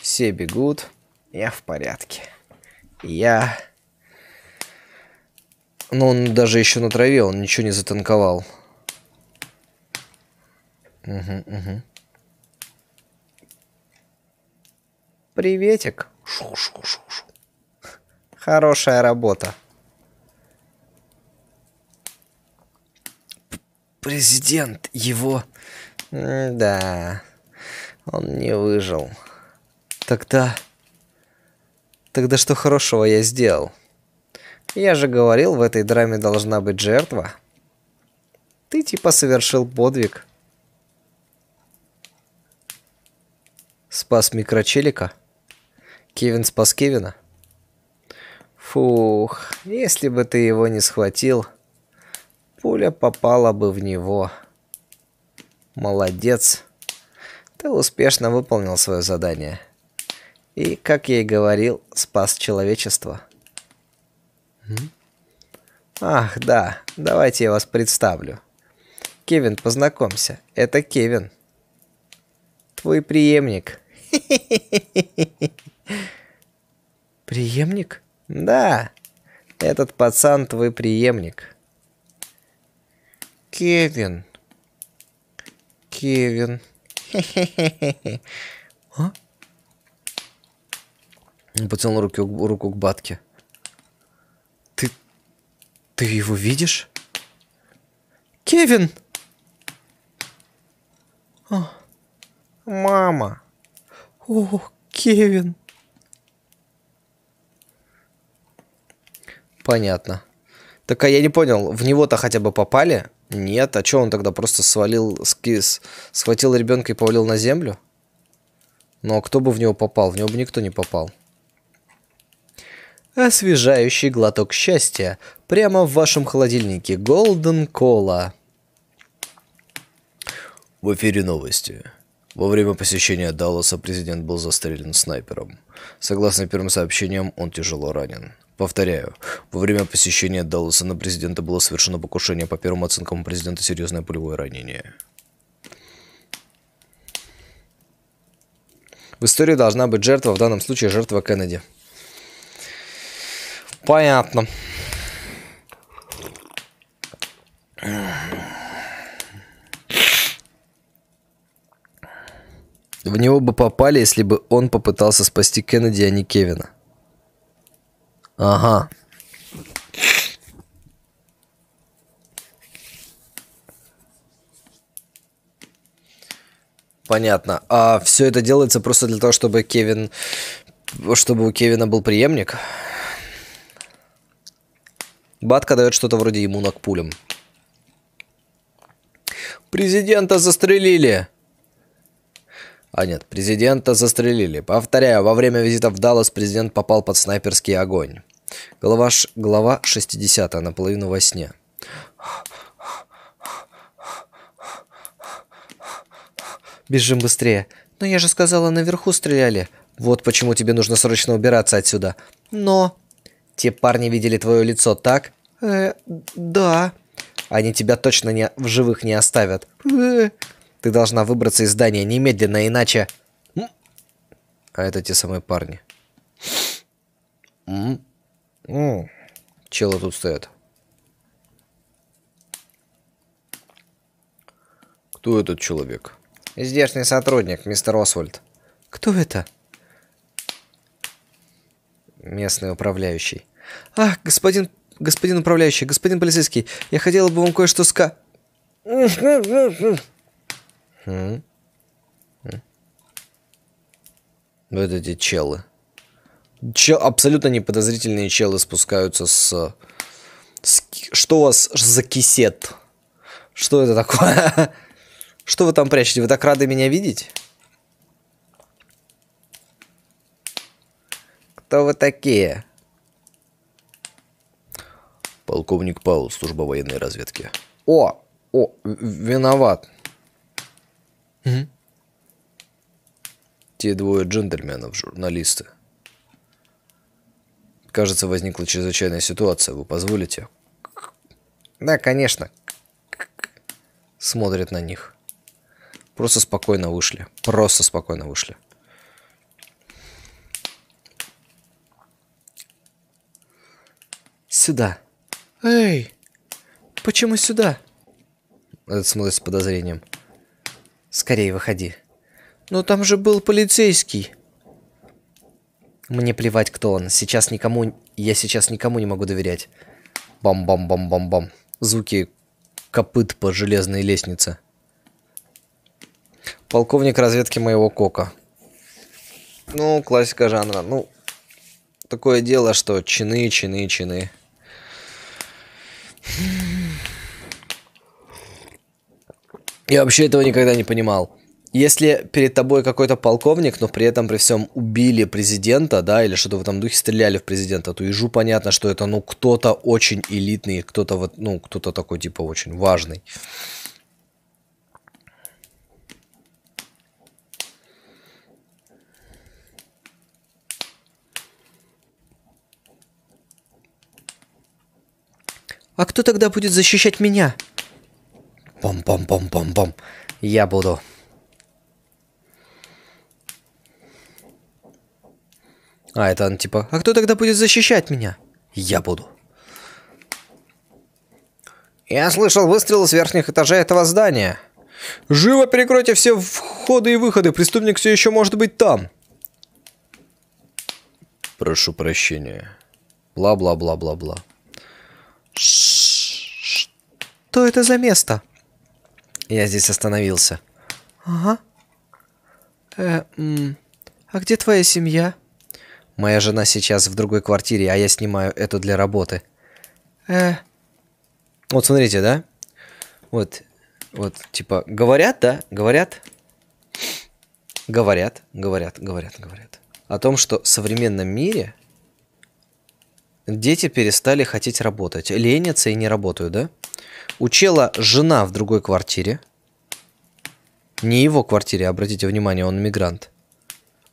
все бегут. Я в порядке. Я... Но ну, он даже еще на траве, он ничего не затанковал. Угу, угу. Приветик. Шу -шу -шу -шу. Хорошая работа. Президент его... Да, он не выжил. Тогда... Тогда что хорошего я сделал? Я же говорил, в этой драме должна быть жертва. Ты типа совершил подвиг. Спас микрочелика. Кевин спас Кевина. Фух, если бы ты его не схватил... Пуля попала бы в него. Молодец. Ты успешно выполнил свое задание. И, как я и говорил, спас человечество. Ах, да, давайте я вас представлю. Кевин, познакомься. Это Кевин. Твой преемник. Преемник? Да. Этот пацан твой преемник. Кевин. Кевин. Хе-хе-хе. А? Он потянул руки, руку к батке. Ты... Ты его видишь? Кевин! О, а, мама! О, Кевин! Понятно. Так а я не понял, в него-то хотя бы попали? Нет, а что он тогда просто свалил, скис, схватил ребенка и повалил на землю? Но ну, а кто бы в него попал? В него бы никто не попал. Освежающий глоток счастья прямо в вашем холодильнике. Golden Cola. В эфире новости. Во время посещения Далласа президент был застрелен снайпером. Согласно первым сообщениям, он тяжело ранен. Повторяю, во время посещения Далласа на президента было совершено покушение. По первым оценкам у президента серьезное пулевое ранение. В истории должна быть жертва, в данном случае жертва Кеннеди. Понятно. В него бы попали, если бы он попытался спасти Кеннеди, а не Кевина. Ага. Понятно. А все это делается просто для того, чтобы Кевин... Чтобы у Кевина был преемник? Батка дает что-то вроде ему над пулем. Президента застрелили. А нет, президента застрелили. Повторяю, во время визита в Даллас президент попал под снайперский огонь. Голова, ш... Глава 60 наполовину во сне. Бежим быстрее. Но я же сказала, наверху стреляли. Вот почему тебе нужно срочно убираться отсюда. Но... Те парни видели твое лицо, так? Э, да. Они тебя точно не... в живых не оставят. Э, ты должна выбраться из здания немедленно, иначе... А это те самые парни. Челы тут стоят. Кто этот человек? Здешний сотрудник, мистер Освальд. Кто это? Местный управляющий. Ах, господин... Господин управляющий, господин полицейский, я хотела бы вам кое-что ска... Хм. Вот эти челы. Чел, абсолютно неподозрительные челы спускаются с, с... Что у вас за кисет? Что это такое? Что вы там прячете? Вы так рады меня видеть? Кто вы такие? Полковник Паул, служба военной разведки. О, о, виноват. Угу. Те двое джентльменов, журналисты. Кажется, возникла чрезвычайная ситуация. Вы позволите? Да, конечно. Смотрит на них. Просто спокойно вышли. Просто спокойно вышли. Сюда. Эй, почему сюда? Этот смотрит с подозрением. Скорее выходи. Но там же был полицейский. Мне плевать, кто он. Сейчас никому... Я сейчас никому не могу доверять. Бам-бам-бам-бам-бам. Звуки копыт по железной лестнице. Полковник разведки моего кока. Ну, классика жанра. Ну, такое дело, что чины, чины, чины. Я вообще этого никогда не понимал. Если перед тобой какой-то полковник, но при этом при всем убили президента, да, или что-то в этом духе стреляли в президента, то ежу понятно, что это, ну, кто-то очень элитный, кто-то вот, ну, кто-то такой, типа, очень важный. А кто тогда будет защищать меня? Пом-пом-пом-пом-пом. Я буду... А, это он типа, а кто тогда будет защищать меня? Я буду. Я слышал выстрелы с верхних этажей этого здания. Живо перекройте все входы и выходы, преступник все еще может быть там. Прошу прощения. Бла-бла-бла-бла-бла. Что это за место? Я здесь остановился. Ага. Э, м а где твоя семья? Моя жена сейчас в другой квартире, а я снимаю эту для работы. Э. Вот смотрите, да? Вот, вот, типа, говорят, да? Говорят? Говорят, говорят, говорят, говорят. О том, что в современном мире дети перестали хотеть работать. Ленятся и не работают, да? У чела жена в другой квартире. Не его квартире, обратите внимание, он мигрант.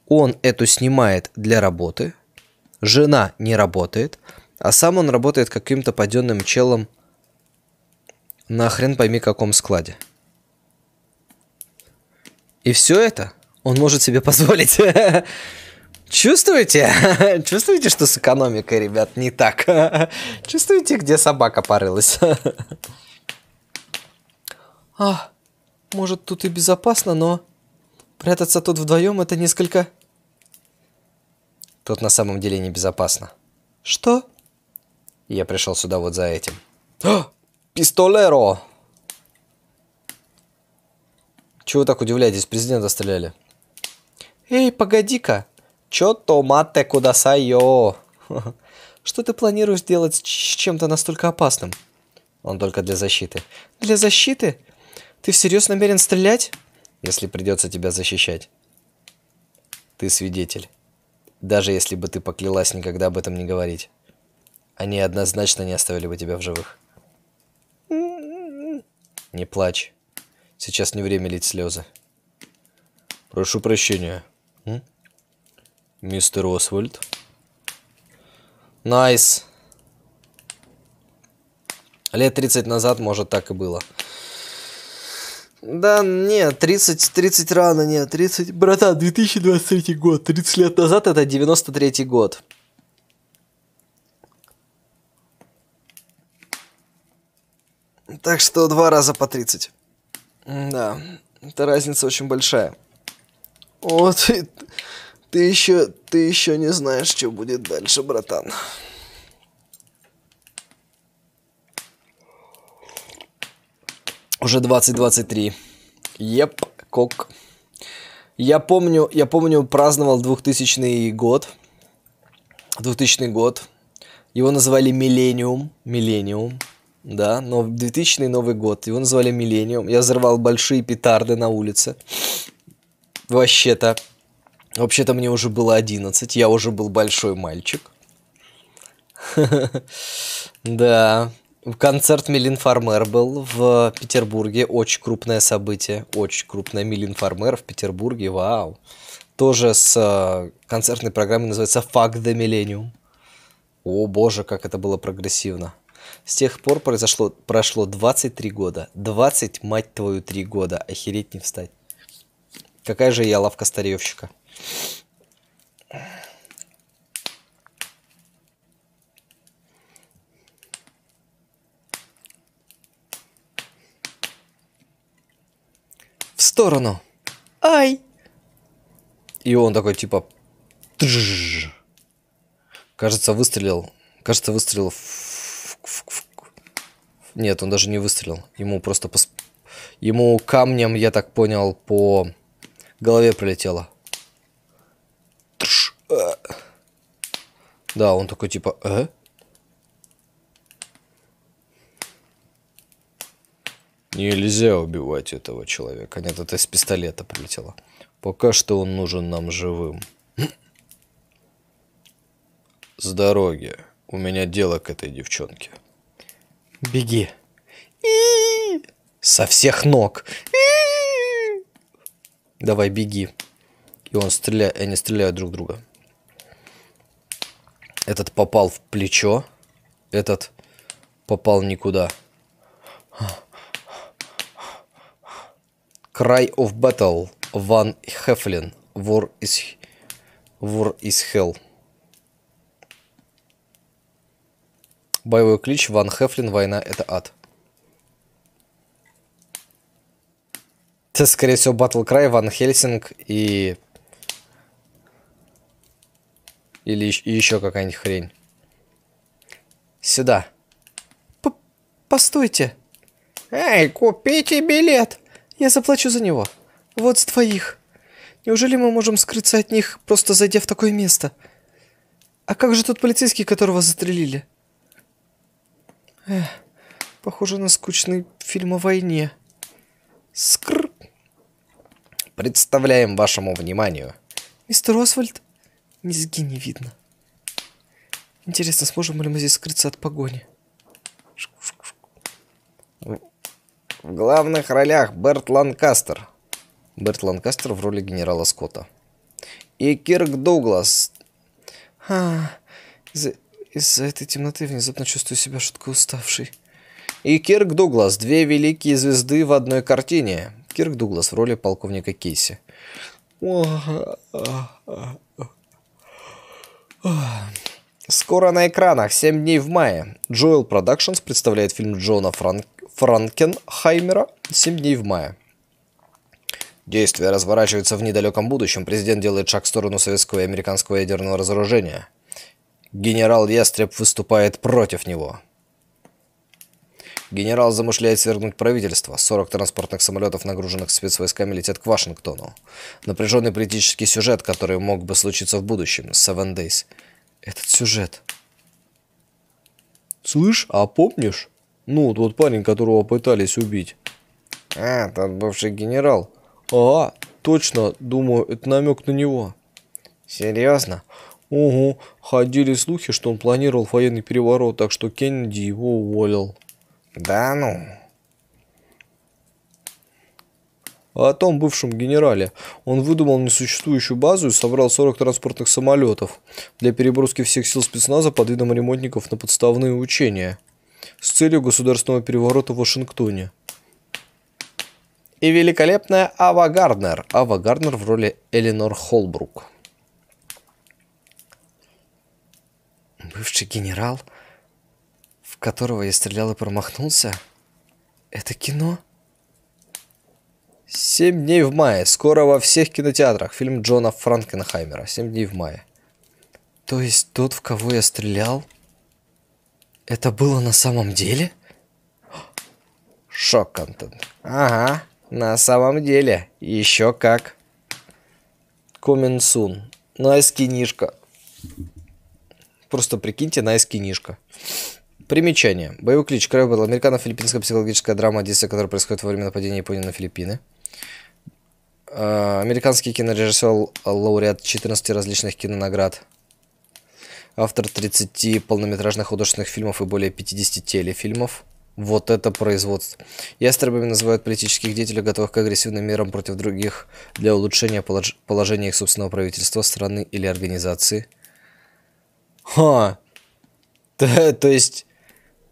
Он эту снимает для работы. Жена не работает. А сам он работает каким-то паденным челом на хрен пойми каком складе. И все это он может себе позволить. Чувствуете? Чувствуете, что с экономикой, ребят, не так? Чувствуете, где собака порылась? А, может, тут и безопасно, но... Прятаться тут вдвоем это несколько... Тут на самом деле небезопасно. Что? Я пришел сюда вот за этим. А! Пистолеро! Чего так удивляетесь, президента стреляли? Эй, погоди-ка. Чё то мате куда сайо? Что ты планируешь делать с чем-то настолько опасным? Он только для защиты. Для защиты? Ты всерьез намерен стрелять? Если придется тебя защищать. Ты свидетель. Даже если бы ты поклялась никогда об этом не говорить. Они однозначно не оставили бы тебя в живых. Не плачь. Сейчас не время лить слезы. Прошу прощения. Мистер Освальд. Найс. Nice. Лет 30 назад, может, так и было. Да нет, 30, 30 рано, нет, 30... Братан, 2023 год, 30 лет назад это 93 год. Так что два раза по 30. Да, это разница очень большая. Вот, ты, ты еще, ты еще не знаешь, что будет дальше, братан. Уже 2023. Еп, кок. Я помню, я помню, праздновал 2000 год. 2000 год. Его называли Миллениум. Миллениум. Да, но 2000 Новый год. Его называли Миллениум. Я взорвал большие петарды на улице. Вообще-то. Вообще-то мне уже было 11. Я уже был большой мальчик. Да. Концерт Милинформер был в Петербурге. Очень крупное событие. Очень крупное Милинформер в Петербурге. Вау. Тоже с э, концертной программой называется «Fuck the Millennium». О боже, как это было прогрессивно. С тех пор произошло, прошло 23 года. 20, мать твою, 3 года. Охереть не встать. Какая же я лавка старьевщика. сторону. Ай! И он такой типа... Тжж. Кажется, выстрелил. Кажется, выстрелил Нет, он даже не выстрелил. Ему просто... Пос... Ему камнем, я так понял, по голове прилетело. Тш. Э. Да, он такой типа... Э? Нельзя убивать этого человека. Нет, это из пистолета прилетело. Пока что он нужен нам живым. С дороги. У меня дело к этой девчонке. Беги. Со всех ног. Давай, беги. И он стреляет, они стреляют друг друга. Этот попал в плечо, этот попал никуда. Cry of Battle, Ван Хефлин, War is, War is Hell. Боевой клич Ван Хефлин, война это ад. Это, скорее всего, Battle Cry, Ван Хельсинг и... Или и еще какая-нибудь хрень. Сюда. П Постойте. Эй, купите билет. Я заплачу за него. Вот с твоих. Неужели мы можем скрыться от них, просто зайдя в такое место? А как же тот полицейский, которого застрелили? Эх, похоже на скучный фильм о войне. Скр. Представляем вашему вниманию. Мистер Освальд? Низги не видно. Интересно, сможем ли мы здесь скрыться от погони? В главных ролях Берт Ланкастер. Берт Ланкастер в роли генерала Скотта. И Кирк Дуглас. А, из-за из этой темноты внезапно чувствую себя шутко уставший. И Кирк Дуглас. Две великие звезды в одной картине. Кирк Дуглас в роли полковника Кейси. Скоро на экранах, 7 дней в мае. Джоэл Продакшнс представляет фильм Джона Франк... Франкенхаймера «Семь дней в мае». Действие разворачивается в недалеком будущем. Президент делает шаг в сторону советского и американского ядерного разоружения. Генерал Ястреб выступает против него. Генерал замышляет свергнуть правительство. 40 транспортных самолетов, нагруженных спецвойсками, летят к Вашингтону. Напряженный политический сюжет, который мог бы случиться в будущем. Seven Days. Этот сюжет. Слышь, а помнишь? Ну, вот парень, которого пытались убить. А, тот бывший генерал. А, точно, думаю, это намек на него. Серьезно? Угу, ходили слухи, что он планировал военный переворот, так что Кеннеди его уволил. Да ну. А о том бывшем генерале. Он выдумал несуществующую базу и собрал 40 транспортных самолетов для переброски всех сил спецназа под видом ремонтников на подставные учения с целью государственного переворота в Вашингтоне. И великолепная Ава Гарднер. Ава Гарднер в роли Эленор Холбрук. Бывший генерал, в которого я стрелял и промахнулся? Это кино? «Семь дней в мае». Скоро во всех кинотеатрах. Фильм Джона Франкенхаймера. «Семь дней в мае». То есть тот, в кого я стрелял, это было на самом деле? Шок-контент. Ага, на самом деле. Еще как. Коминсун. Найс-кинишка. Просто прикиньте, найс-кинишка. Примечание. Боевой клич Край был американо-филиппинская психологическая драма, действие которой происходит во время нападения Японии на Филиппины. Э, американский кинорежиссер, лауреат 14 различных кинонаград – автор 30 полнометражных художественных фильмов и более 50 телефильмов. Вот это производство. Ястребами называют политических деятелей, готовых к агрессивным мерам против других для улучшения полож- положения их собственного правительства, страны или организации. Ха! То, то есть,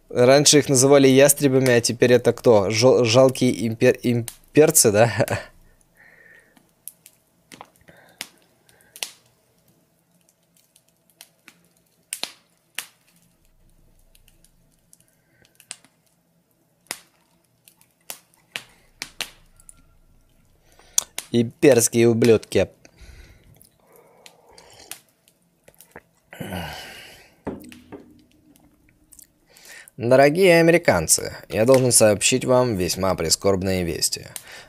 раньше их называли ястребами, а теперь это кто? Жал- жалкие импер- имперцы, да? Имперские ублюдки. Дорогие американцы, я должен сообщить вам весьма прискорбные вести.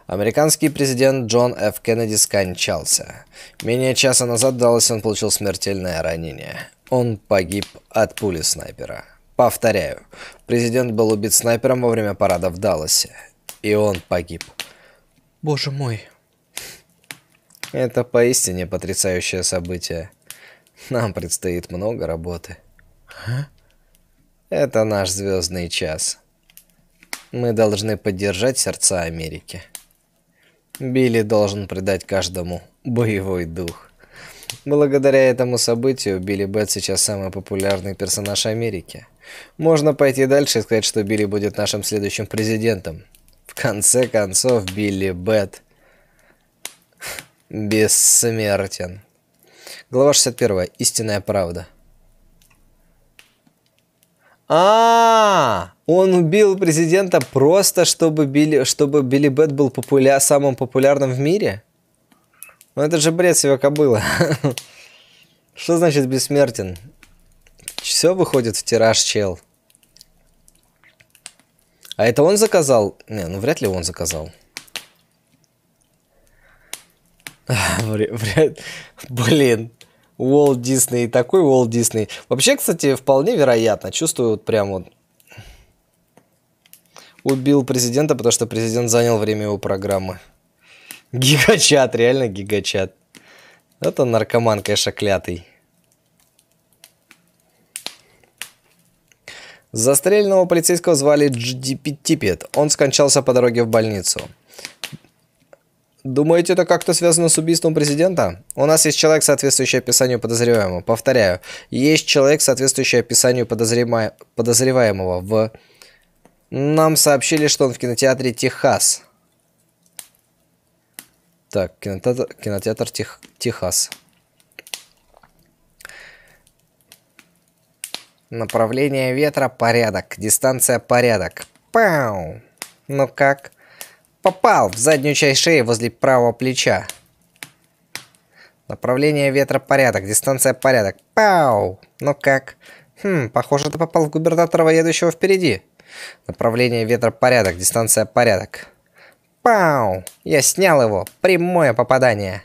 Американский президент Джон Ф. Кеннеди скончался. Менее часа назад Даллас он получил смертельное ранение. Он погиб от пули снайпера. Повторяю, президент был убит снайпером во время парада в Далласе. И он погиб. Боже мой, это поистине потрясающее событие. Нам предстоит много работы. А? Это наш звездный час. Мы должны поддержать сердца Америки. Билли должен придать каждому боевой дух. Благодаря этому событию Билли Бэт сейчас самый популярный персонаж Америки. Можно пойти дальше и сказать, что Билли будет нашим следующим президентом. В конце концов, Билли Бет бессмертен. Глава 61. Истинная правда. А, -а, а, он убил президента просто, чтобы Билли, чтобы Билли Бэт был популя самым популярным в мире? Ну это же бред себя кобыла. Что значит бессмертен? Все выходит в тираж, чел. А это он заказал? Не, ну вряд ли он заказал. Блин. Уолт Дисней, такой Уолт Дисней. Вообще, кстати, вполне вероятно. Чувствую вот прям вот убил президента, потому что президент занял время его программы. Гигачат, реально гигачат. Это наркоман, конечно, клятый. Застреленного полицейского звали Джипит Типет. Он скончался по дороге в больницу. Думаете, это как-то связано с убийством президента? У нас есть человек, соответствующий описанию подозреваемого. Повторяю, есть человек, соответствующий описанию подозрема... подозреваемого в... Нам сообщили, что он в кинотеатре Техас. Так, кинотеатр, кинотеатр Тех... Техас. Направление ветра – порядок. Дистанция – порядок. Пау! Ну как? Попал в заднюю часть шеи возле правого плеча. Направление ветра порядок, дистанция порядок. Пау! Ну как? Хм, похоже, ты попал в губернатора, едущего впереди. Направление ветра порядок, дистанция порядок. Пау! Я снял его. Прямое попадание.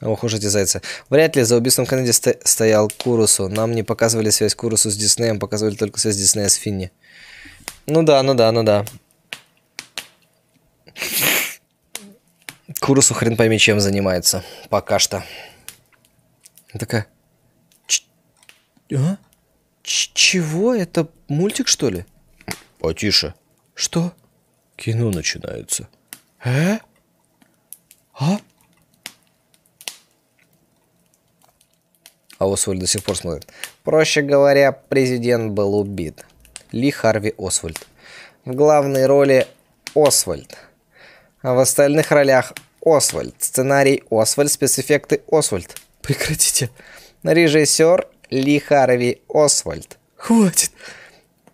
Ох уж эти зайцы. Вряд ли за убийством Кеннеди сто стоял Курусу. Нам не показывали связь Курусу с Диснеем, показывали только связь Диснея с Финни. Ну да, ну да, ну да. Курусу хрен пойми, чем занимается. Пока что. Такая... Ч... А? Ч Чего? Это мультик, что ли? Потише. Что? Кино начинается. Э? А? А Освальд до сих пор смотрит. Проще говоря, президент был убит. Ли Харви Освальд. В главной роли Освальд. А в остальных ролях Освальд, сценарий Освальд, спецэффекты Освальд. Прекратите. Режиссер Ли Харви Освальд. Хватит.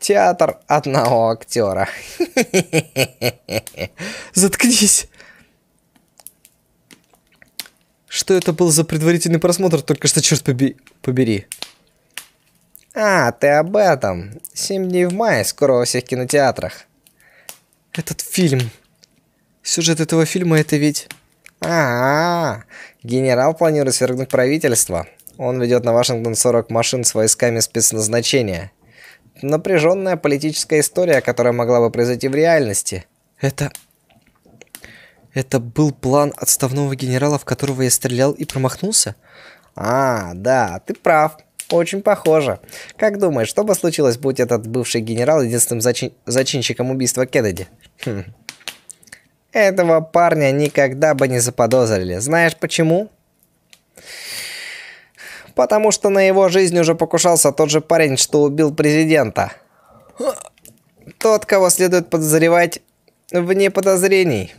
Театр одного актера. Заткнись. Что это был за предварительный просмотр? Только что, черт поби... побери. А, ты об этом. Семь дней в мае, скоро во всех кинотеатрах. Этот фильм Сюжет этого фильма это ведь... А, -а, а Генерал планирует свергнуть правительство. Он ведет на Вашингтон 40 машин с войсками спецназначения. Напряженная политическая история, которая могла бы произойти в реальности. Это... Это был план отставного генерала, в которого я стрелял и промахнулся? А, да, ты прав. Очень похоже. Как думаешь, что бы случилось, будь этот бывший генерал единственным зачин... зачинщиком убийства Кеннеди? Хм. Этого парня никогда бы не заподозрили. Знаешь почему? Потому что на его жизнь уже покушался тот же парень, что убил президента. Тот, кого следует подозревать вне подозрений.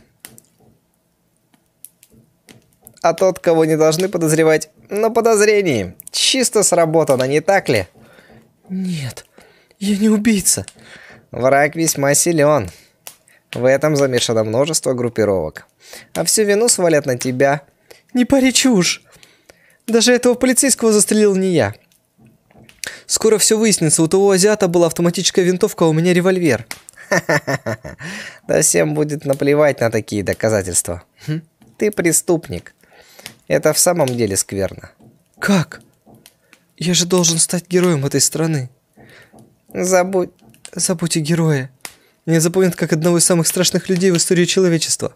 А тот, кого не должны подозревать на подозрении. Чисто сработано, не так ли? Нет, я не убийца. Враг весьма силен. В этом замешано множество группировок. А всю вину свалят на тебя. Не пари чушь. Даже этого полицейского застрелил не я. Скоро все выяснится. У того азиата была автоматическая винтовка, а у меня револьвер. Да всем будет наплевать на такие доказательства. Хм, ты преступник. Это в самом деле скверно. Как? Я же должен стать героем этой страны. Забудь... Забудь о герое. Меня запомнят как одного из самых страшных людей в истории человечества.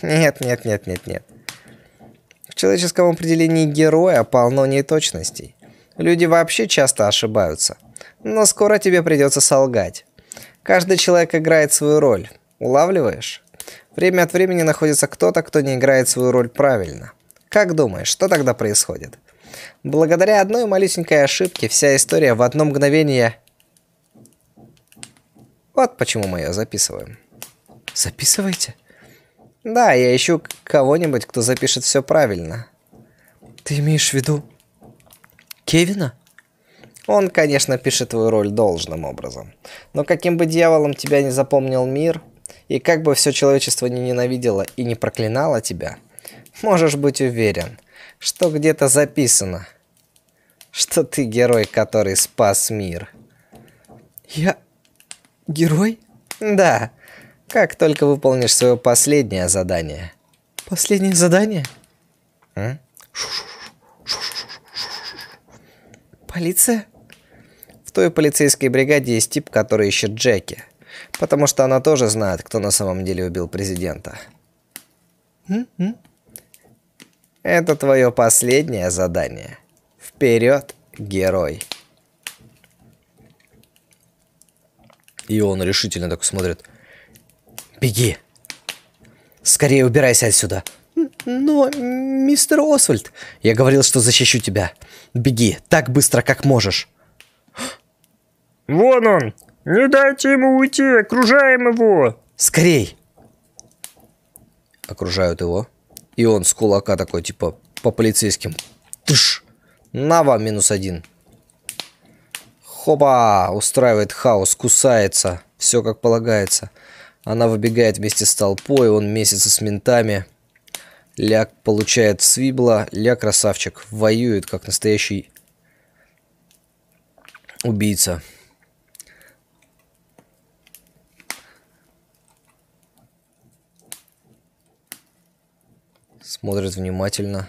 Нет, нет, нет, нет, нет. В человеческом определении героя а полно неточностей. Люди вообще часто ошибаются. Но скоро тебе придется солгать. Каждый человек играет свою роль. Улавливаешь? Время от времени находится кто-то, кто не играет свою роль правильно. Как думаешь, что тогда происходит? Благодаря одной малюсенькой ошибке вся история в одно мгновение вот почему мы ее записываем. Записывайте. Да, я ищу кого-нибудь, кто запишет все правильно. Ты имеешь в виду Кевина? Он, конечно, пишет твою роль должным образом. Но каким бы дьяволом тебя не запомнил мир, и как бы все человечество не ненавидело и не проклинало тебя, можешь быть уверен, что где-то записано, что ты герой, который спас мир. Я Герой? Да. Как только выполнишь свое последнее задание. Последнее задание? Полиция? В той полицейской бригаде есть тип, который ищет Джеки. Потому что она тоже знает, кто на самом деле убил президента. Это твое последнее задание. Вперед, герой! И он решительно так смотрит. «Беги! Скорее убирайся отсюда!» «Но, мистер Освальд, я говорил, что защищу тебя. Беги, так быстро, как можешь!» «Вон он! Не дайте ему уйти! Окружаем его!» «Скорей!» Окружают его. И он с кулака такой, типа, по полицейским. Тыш! На вам минус один. Хопа! Устраивает хаос, кусается. Все как полагается. Она выбегает вместе с толпой, он месяца с ментами. Ляк получает свибла. Ля красавчик. Воюет, как настоящий убийца. Смотрит внимательно.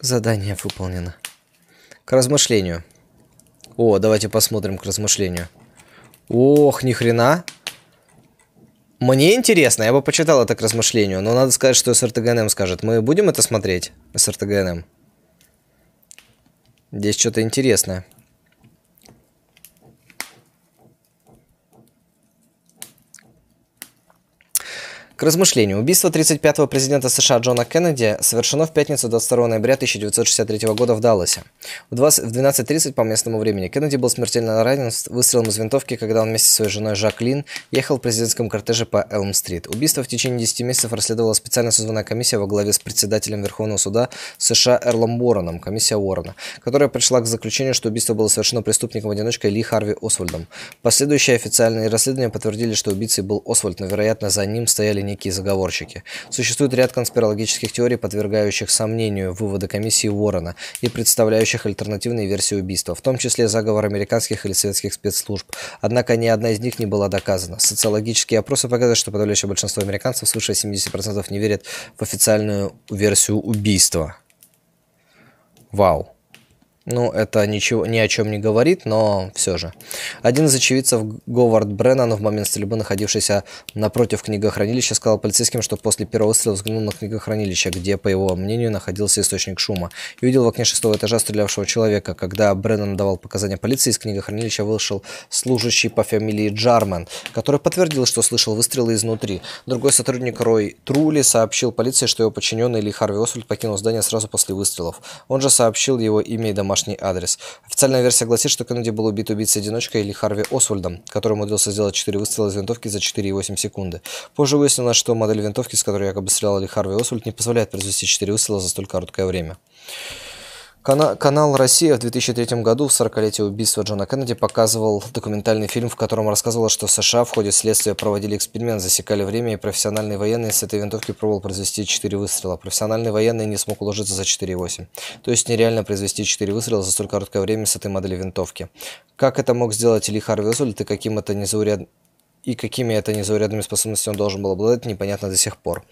Задание выполнено. К размышлению. О, давайте посмотрим к размышлению. Ох, ни хрена. Мне интересно, я бы почитал это к размышлению, но надо сказать, что СРТГНМ скажет. Мы будем это смотреть, СРТГНМ? Здесь что-то интересное. К размышлению. Убийство 35-го президента США Джона Кеннеди совершено в пятницу 22 ноября 1963 года в Далласе. В 12.30 по местному времени Кеннеди был смертельно ранен выстрелом из винтовки, когда он вместе с своей женой Жаклин ехал в президентском кортеже по Элм-стрит. Убийство в течение 10 месяцев расследовала специально созванная комиссия во главе с председателем Верховного суда США Эрлом Уорреном, комиссия Уоррена, которая пришла к заключению, что убийство было совершено преступником-одиночкой Ли Харви Освальдом. Последующие официальные расследования подтвердили, что убийцей был Освальд, но, вероятно, за ним стояли некие заговорщики. Существует ряд конспирологических теорий, подвергающих сомнению выводы комиссии Уоррена и представляющих альтернативные версии убийства, в том числе заговор американских или советских спецслужб. Однако ни одна из них не была доказана. Социологические опросы показывают, что подавляющее большинство американцев, свыше 70%, не верят в официальную версию убийства. Вау. Ну, это ничего, ни о чем не говорит, но все же. Один из очевидцев Говард Бреннан, в момент стрельбы, находившийся напротив книгохранилища, сказал полицейским, что после первого выстрела взглянул на книгохранилище, где, по его мнению, находился источник шума, и увидел в окне шестого этажа стрелявшего человека. Когда Бреннан давал показания полиции, из книгохранилища вышел служащий по фамилии Джармен, который подтвердил, что слышал выстрелы изнутри. Другой сотрудник Рой Трули сообщил полиции, что его подчиненный Ли Харви Освальд покинул здание сразу после выстрелов. Он же сообщил его имя и домашний домашний адрес. Официальная версия гласит, что Кеннеди был убит убийцей-одиночкой или Харви Освальдом, который умудрился сделать 4 выстрела из винтовки за 4,8 секунды. Позже выяснилось, что модель винтовки, с которой якобы стрелял Ли Харви Освальд, не позволяет произвести 4 выстрела за столь короткое время канал «Россия» в 2003 году в 40-летие убийства Джона Кеннеди показывал документальный фильм, в котором рассказывалось, что в США в ходе следствия проводили эксперимент, засекали время, и профессиональный военный с этой винтовки пробовал произвести 4 выстрела. Профессиональный военный не смог уложиться за 4,8. То есть нереально произвести 4 выстрела за столь короткое время с этой модели винтовки. Как это мог сделать Ли Харви Освальд и каким это незаурядным и какими это незаурядными способностями он должен был обладать, непонятно до сих пор.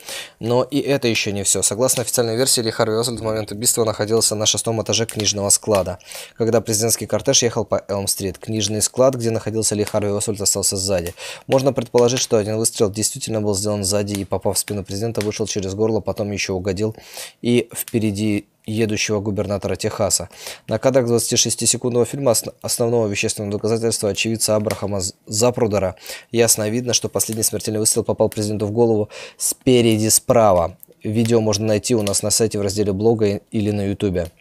Но и это еще не все. Согласно официальной версии, Ли Харви Освальд в момент убийства находился на шестом этаже книжного склада, когда президентский кортеж ехал по Элм-стрит. Книжный склад, где находился Ли Харви Освальд, остался сзади. Можно предположить, что один выстрел действительно был сделан сзади и, попав в спину президента, вышел через горло, потом еще угодил и впереди едущего губернатора Техаса. На кадрах 26-секундного фильма основного вещественного доказательства очевидца Абрахама Запрудера ясно видно, что последний смертельный выстрел попал президенту в голову спереди справа. Видео можно найти у нас на сайте в разделе блога или на ютубе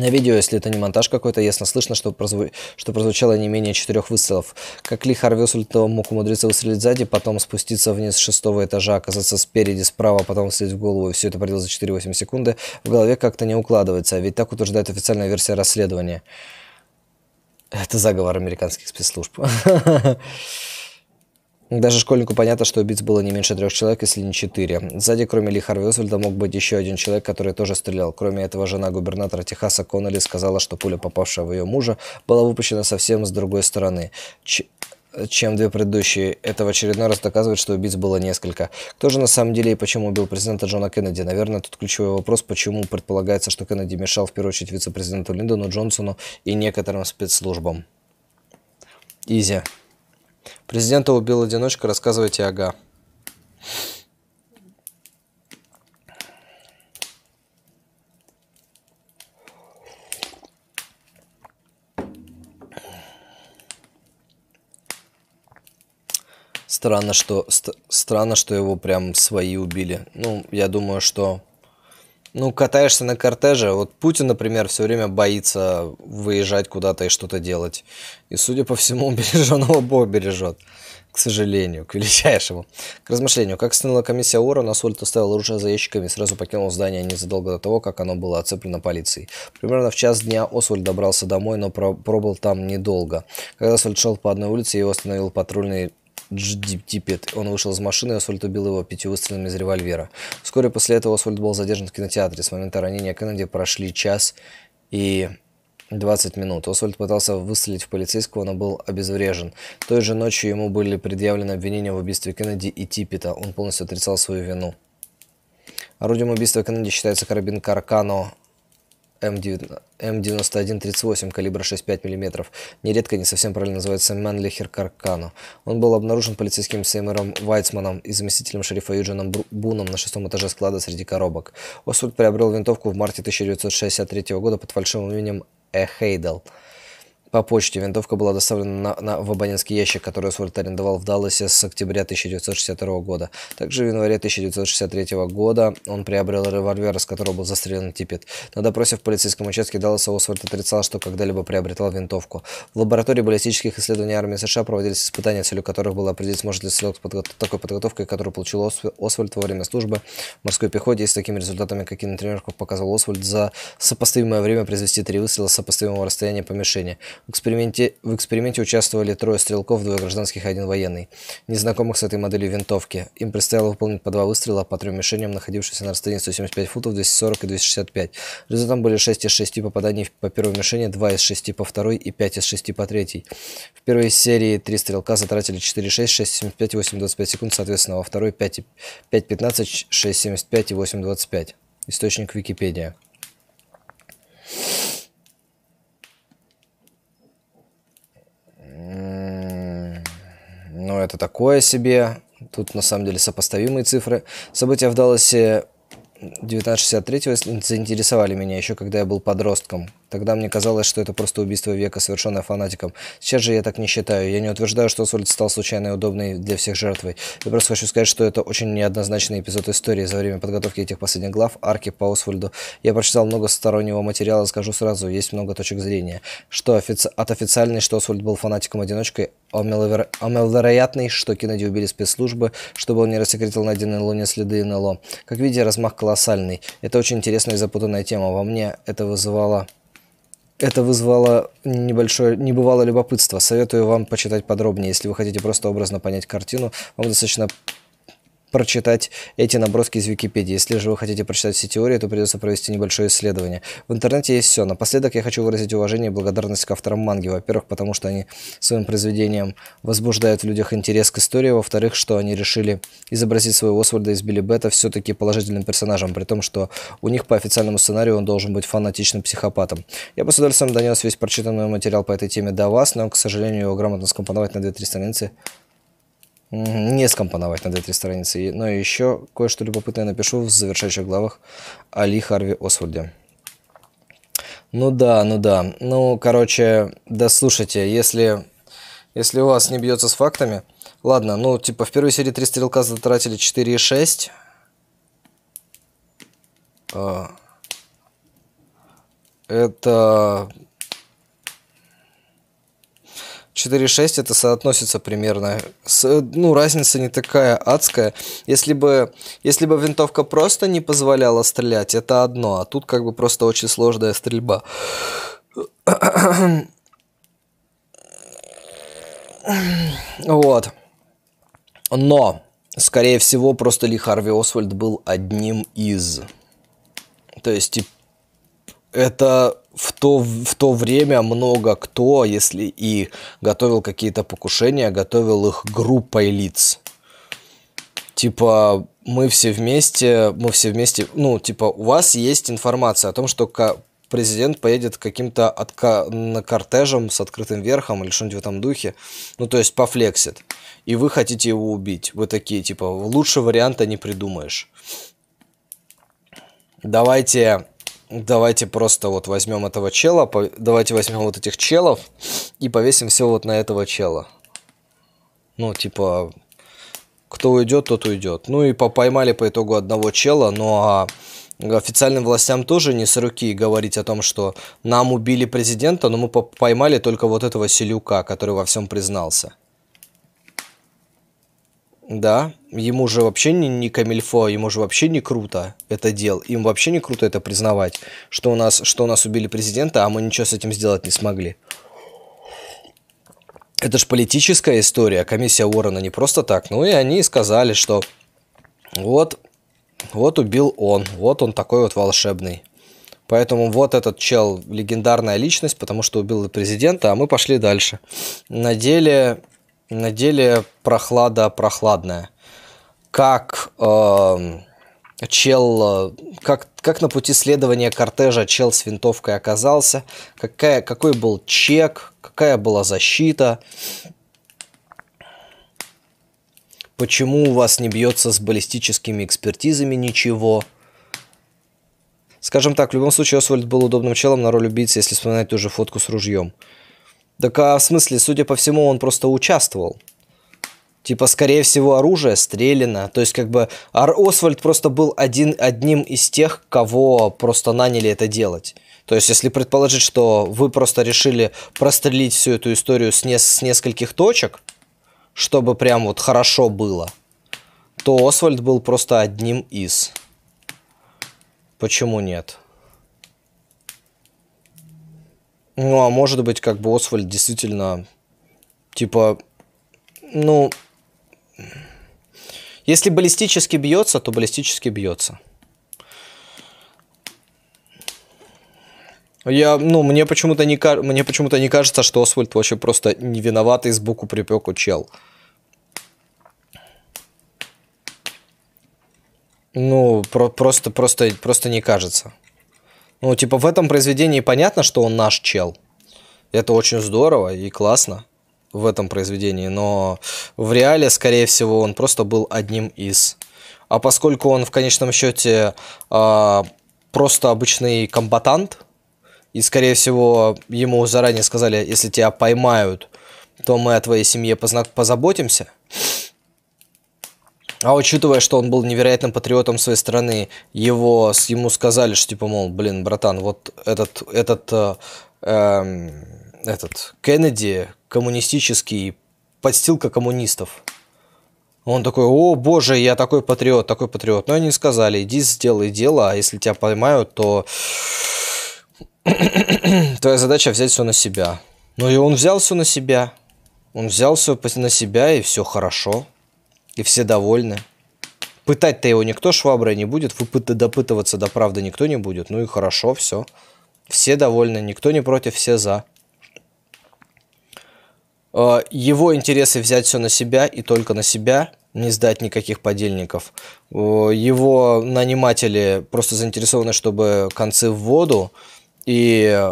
на видео, если это не монтаж какой-то, ясно слышно, что, прозву... что прозвучало не менее четырех выстрелов. Как Ли Харви мог умудриться выстрелить сзади, потом спуститься вниз с шестого этажа, оказаться спереди, справа, потом выстрелить в голову, и все это проделать за 4-8 секунды, в голове как-то не укладывается, ведь так утверждает официальная версия расследования. Это заговор американских спецслужб. Даже школьнику понятно, что убийц было не меньше трех человек, если не четыре. Сзади, кроме Ли Харви Освальда, мог быть еще один человек, который тоже стрелял. Кроме этого, жена губернатора Техаса Коннелли сказала, что пуля, попавшая в ее мужа, была выпущена совсем с другой стороны. Ч чем две предыдущие. Это в очередной раз доказывает, что убийц было несколько. Кто же на самом деле и почему убил президента Джона Кеннеди? Наверное, тут ключевой вопрос, почему предполагается, что Кеннеди мешал в первую очередь вице-президенту Линдону Джонсону и некоторым спецслужбам. Изи. Президента убил одиночка, рассказывайте ага. Странно, что ст странно, что его прям свои убили. Ну, я думаю, что ну, катаешься на кортеже. Вот Путин, например, все время боится выезжать куда-то и что-то делать. И, судя по всему, береженого Бог бережет. К сожалению, к величайшему. К размышлению. Как становила комиссия ОРА, Насольд оставил оружие за ящиками и сразу покинул здание незадолго до того, как оно было оцеплено полицией. Примерно в час дня Освальд добрался домой, но пробыл там недолго. Когда Освальд шел по одной улице, его остановил патрульный Дждипет. Он вышел из машины, и Освальд убил его пятью выстрелами из револьвера. Вскоре после этого Освальд был задержан в кинотеатре. С момента ранения Кеннеди прошли час и 20 минут. Освальд пытался выстрелить в полицейского, но был обезврежен. Той же ночью ему были предъявлены обвинения в убийстве Кеннеди и Типпета. Он полностью отрицал свою вину. Орудием убийства Кеннеди считается карабин Каркано М9138 М калибра 6,5 мм, нередко не совсем правильно называется Манлихер Каркано. Он был обнаружен полицейским Сеймером Вайцманом и заместителем шерифа Юджином Буном на шестом этаже склада среди коробок. Освальд приобрел винтовку в марте 1963 года под фальшивым именем Эхейдл. Хейдл по почте. Винтовка была доставлена на, на, в абонентский ящик, который Освальд арендовал в Далласе с октября 1962 года. Также в январе 1963 года он приобрел револьвер, с которого был застрелен Типпет. На допросе в полицейском участке Далласа Освальд отрицал, что когда-либо приобретал винтовку. В лаборатории баллистических исследований армии США проводились испытания, целью которых было определить, сможет ли стрелок подго- такой подготовкой, которую получил Осв... Освальд во время службы в морской пехоте, и с такими результатами, какие на тренировках показывал Освальд, за сопоставимое время произвести три выстрела с сопоставимого расстояния по мишени. В эксперименте, в эксперименте участвовали трое стрелков, двое гражданских и один военный, незнакомых с этой моделью винтовки. Им предстояло выполнить по два выстрела по трем мишеням, находившимся на расстоянии 175 футов, 240 и 265. Результатом были 6 из 6 попаданий по первой мишени, 2 из 6 по второй и 5 из 6 по третьей. В первой серии три стрелка затратили 4, 6, 6, 75 и 8, 25 секунд, соответственно, во второй 5, 5 15, 6, 75 и 8, 25. Источник Википедия. но это такое себе. Тут на самом деле сопоставимые цифры. События в Далласе 1963 го заинтересовали меня еще когда я был подростком. Тогда мне казалось, что это просто убийство века, совершенное фанатиком. Сейчас же я так не считаю. Я не утверждаю, что Освальд стал случайно и удобной для всех жертвой. Я просто хочу сказать, что это очень неоднозначный эпизод истории. За время подготовки этих последних глав, арки по Освальду, я прочитал много стороннего материала, скажу сразу, есть много точек зрения. Что офици от официальной, что Освальд был фанатиком-одиночкой, а маловероятный, что Кеннеди убили спецслужбы, чтобы он не рассекретил найденные Луне следы НЛО. Как видите, размах колоссальный. Это очень интересная и запутанная тема. Во мне это вызывало это вызвало небольшое, небывалое любопытство. Советую вам почитать подробнее. Если вы хотите просто образно понять картину, вам достаточно прочитать эти наброски из Википедии. Если же вы хотите прочитать все теории, то придется провести небольшое исследование. В интернете есть все. Напоследок я хочу выразить уважение и благодарность к авторам манги. Во-первых, потому что они своим произведением возбуждают в людях интерес к истории. Во-вторых, что они решили изобразить своего Освальда из Билли Бета все-таки положительным персонажем, при том, что у них по официальному сценарию он должен быть фанатичным психопатом. Я бы с удовольствием донес весь прочитанный материал по этой теме до вас, но, к сожалению, его грамотно скомпоновать на 2-3 страницы не скомпоновать на две-три страницы. Но еще кое-что любопытное напишу в завершающих главах Али Харви Освальде. Ну да, ну да. Ну, короче, да слушайте, если, если у вас не бьется с фактами... Ладно, ну, типа, в первой серии три стрелка затратили 4,6. А. Это 4.6 это соотносится примерно. С, э, ну, разница не такая адская. Если бы, если бы винтовка просто не позволяла стрелять, это одно, а тут как бы просто очень сложная стрельба. Вот. Но, скорее всего, просто Ли Харви Освальд был одним из. То есть, это в то, в то время много кто, если и готовил какие-то покушения, готовил их группой лиц. Типа, мы все вместе, мы все вместе, ну, типа, у вас есть информация о том, что президент поедет каким-то отка- на кортежем с открытым верхом или что-нибудь в этом духе, ну, то есть пофлексит, и вы хотите его убить. Вы такие, типа, лучше варианта не придумаешь. Давайте Давайте просто вот возьмем этого чела, давайте возьмем вот этих челов и повесим все вот на этого чела. Ну, типа, кто уйдет, тот уйдет. Ну и поймали по итогу одного чела, ну а официальным властям тоже не с руки говорить о том, что нам убили президента, но мы поймали только вот этого Селюка, который во всем признался. Да, ему же вообще не, не камильфо, ему же вообще не круто это дел. Им вообще не круто это признавать, что у нас, что у нас убили президента, а мы ничего с этим сделать не смогли. Это же политическая история. Комиссия Уоррена не просто так. Ну и они сказали, что вот, вот убил он, вот он такой вот волшебный. Поэтому вот этот чел легендарная личность, потому что убил президента, а мы пошли дальше. На деле на деле прохлада прохладная. Как эм, э, чел, как, как на пути следования кортежа чел с винтовкой оказался, какая, какой был чек, какая была защита, почему у вас не бьется с баллистическими экспертизами ничего. Скажем так, в любом случае Освальд был удобным челом на роль убийцы, если вспоминать ту же фотку с ружьем. Так а в смысле, судя по всему, он просто участвовал. Типа, скорее всего, оружие стреляно. То есть, как бы, Ар Освальд просто был один, одним из тех, кого просто наняли это делать. То есть, если предположить, что вы просто решили прострелить всю эту историю с, не с нескольких точек, чтобы прям вот хорошо было, то Освальд был просто одним из. Почему нет? Ну, а может быть, как бы Освальд действительно, типа, ну, если баллистически бьется, то баллистически бьется. Я, ну, мне почему-то не, мне почему-то не кажется, что Освальд вообще просто не виноватый сбоку припеку чел. Ну, про просто, просто, просто не кажется. Ну, типа, в этом произведении понятно, что он наш чел. Это очень здорово и классно в этом произведении, но в реале, скорее всего, он просто был одним из. А поскольку он в конечном счете э, просто обычный комбатант, и, скорее всего, ему заранее сказали, если тебя поймают, то мы о твоей семье позаботимся, а учитывая, что он был невероятным патриотом своей страны, его, ему сказали, что типа, мол, блин, братан, вот этот, этот, э, э, этот Кеннеди коммунистический, подстилка коммунистов. Он такой, о боже, я такой патриот, такой патриот. Но они сказали, иди сделай дело, а если тебя поймают, то твоя задача взять все на себя. Ну и он взял все на себя. Он взял все на себя, и все хорошо. И все довольны. Пытать-то его никто шваброй не будет, допытываться до правды никто не будет. Ну и хорошо, все. Все довольны, никто не против, все за. Э, его интересы взять все на себя и только на себя, не сдать никаких подельников. Э, его наниматели просто заинтересованы, чтобы концы в воду, и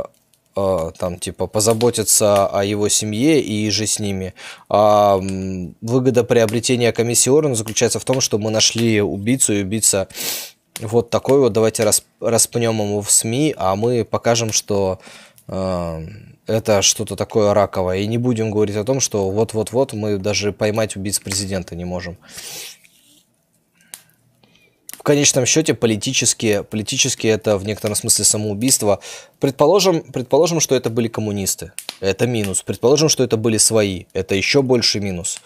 Э, там типа позаботиться о его семье и же с ними. А выгода приобретения комиссии Орен заключается в том, что мы нашли убийцу, и убийца вот такой вот, давайте расп распнем ему в СМИ, а мы покажем, что э, это что-то такое раковое, и не будем говорить о том, что вот-вот-вот мы даже поймать убийц президента не можем конечном счете политически, политически это в некотором смысле самоубийство. Предположим, предположим, что это были коммунисты. Это минус. Предположим, что это были свои. Это еще больше минус.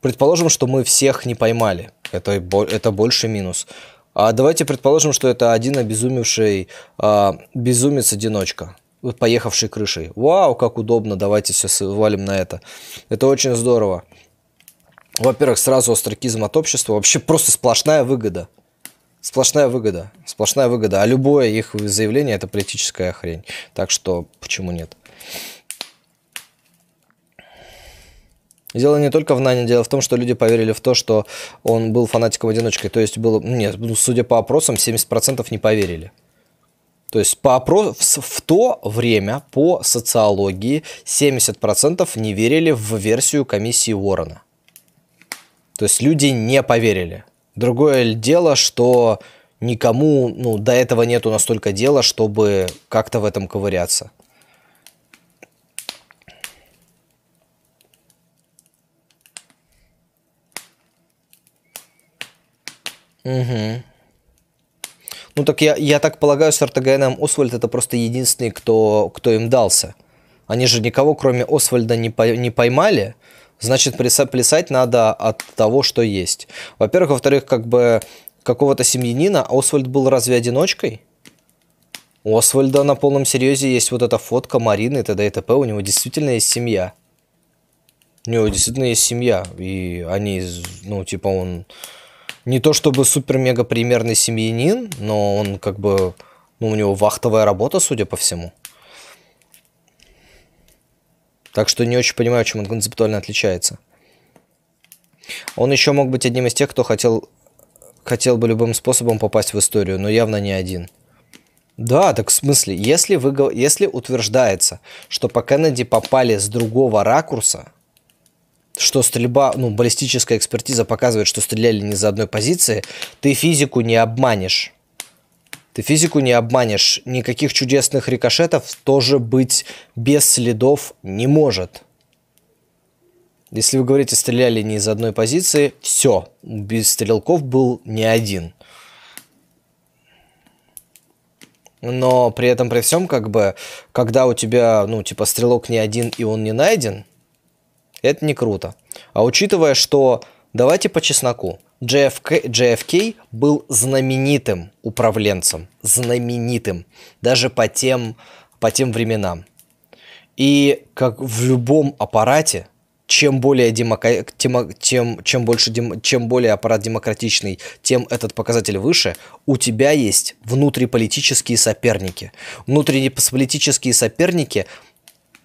Предположим, что мы всех не поймали. Это, это больше минус. А давайте предположим, что это один обезумевший а, безумец-одиночка, поехавший крышей. Вау, как удобно, давайте все свалим на это. Это очень здорово. Во-первых, сразу остракизм от общества, вообще просто сплошная выгода. Сплошная выгода, сплошная выгода. А любое их заявление – это политическая хрень. Так что почему нет? Дело не только в Нане, дело в том, что люди поверили в то, что он был фанатиком-одиночкой. То есть было, ну, нет, ну, судя по опросам, 70% не поверили. То есть по опрос... в то время по социологии 70% не верили в версию комиссии Уоррена. То есть люди не поверили. Другое дело, что никому ну, до этого нету настолько дела, чтобы как-то в этом ковыряться. Угу. Ну так я, я так полагаю, с Артаганом Освальд это просто единственный, кто, кто им дался. Они же никого, кроме Освальда, не, по, не поймали. Значит, плясать надо от того, что есть. Во-первых, во-вторых, как бы какого-то семьянина Освальд был разве одиночкой? У Освальда на полном серьезе есть вот эта фотка Марины и т.д. и т.п. У него действительно есть семья. У него действительно есть семья. И они, ну, типа он не то чтобы супер-мега примерный семьянин, но он как бы, ну, у него вахтовая работа, судя по всему. Так что не очень понимаю, чем он концептуально отличается. Он еще мог быть одним из тех, кто хотел, хотел бы любым способом попасть в историю, но явно не один. Да, так в смысле, если, вы, если утверждается, что по Кеннеди попали с другого ракурса, что стрельба, ну, баллистическая экспертиза показывает, что стреляли не за одной позиции, ты физику не обманешь. Ты физику не обманешь. Никаких чудесных рикошетов тоже быть без следов не может. Если вы говорите, стреляли не из одной позиции, все. Без стрелков был не один. Но при этом, при всем, как бы, когда у тебя, ну, типа, стрелок не один и он не найден, это не круто. А учитывая, что давайте по чесноку. JFK, JFK был знаменитым управленцем, знаменитым, даже по тем, по тем временам. И как в любом аппарате, чем более демока... тем, тем, чем больше дем... чем более аппарат демократичный, тем этот показатель выше, у тебя есть внутриполитические соперники. Внутриполитические соперники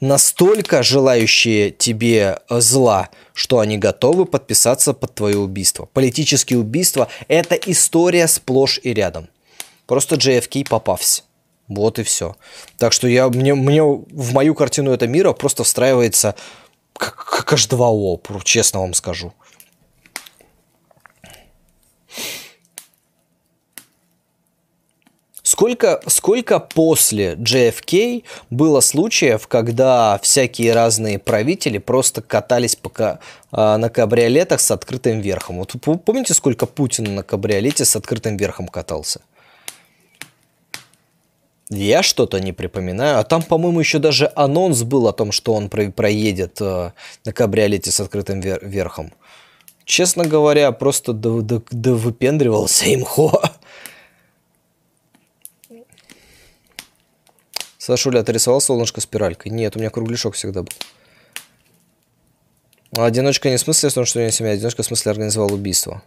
настолько желающие тебе э, зла, что они готовы подписаться под твое убийство. Политические убийства – это история сплошь и рядом. Просто JFK попався. Вот и все. Так что я, мне, мне в мою картину этого мира просто встраивается как, как аж два опру, честно вам скажу. Сколько, сколько после JFK было случаев, когда всякие разные правители просто катались пока а, на кабриолетах с открытым верхом? Вот помните, сколько Путин на кабриолете с открытым верхом катался? Я что-то не припоминаю. А там, по-моему, еще даже анонс был о том, что он про проедет а, на кабриолете с открытым вер верхом. Честно говоря, просто дов- дов- довыпендривался имхо. Сашуля, ты рисовал солнышко спиралькой? Нет, у меня кругляшок всегда был. А одиночка не в смысле в том, что у меня семья, одиночка в смысле организовал убийство.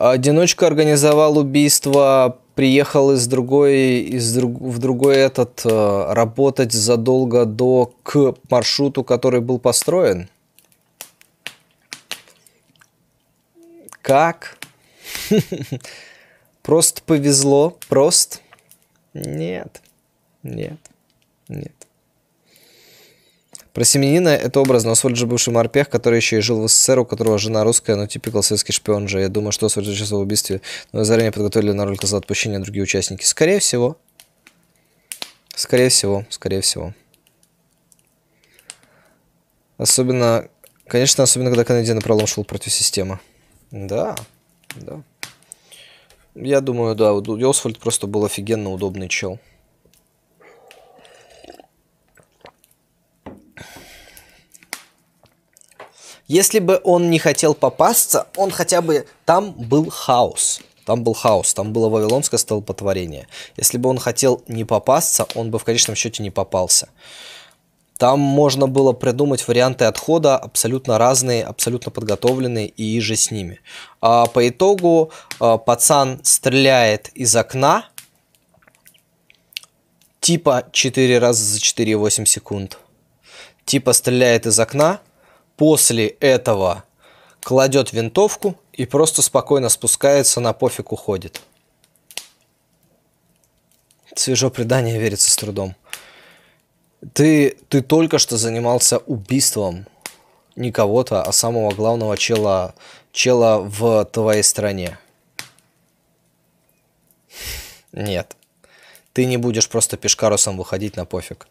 Одиночка организовал убийство, приехал из другой, из друг, в другой этот э, работать задолго до к маршруту, который был построен. Как? Просто повезло, просто. Нет, нет, нет. Про Семенина это образно. Освальд же бывший морпех, который еще и жил в СССР, у которого жена русская, но типикал советский шпион же. Я думаю, что Освальд сейчас в убийстве, но заранее подготовили на роль козла отпущения другие участники. Скорее всего. Скорее всего, скорее всего. Особенно, конечно, особенно, когда Кеннеди напролом шел против системы. Да, да. Я думаю, да, Освальд просто был офигенно удобный чел. Если бы он не хотел попасться, он хотя бы... Там был хаос. Там был хаос, там было вавилонское столпотворение. Если бы он хотел не попасться, он бы в конечном счете не попался. Там можно было придумать варианты отхода абсолютно разные, абсолютно подготовленные и же с ними. А по итогу э, пацан стреляет из окна типа 4 раза за 4,8 секунд. Типа стреляет из окна после этого кладет винтовку и просто спокойно спускается, на пофиг уходит. Свежо предание верится с трудом. Ты, ты только что занимался убийством не кого-то, а самого главного чела, чела в твоей стране. Нет. Ты не будешь просто пешкарусом выходить на пофиг.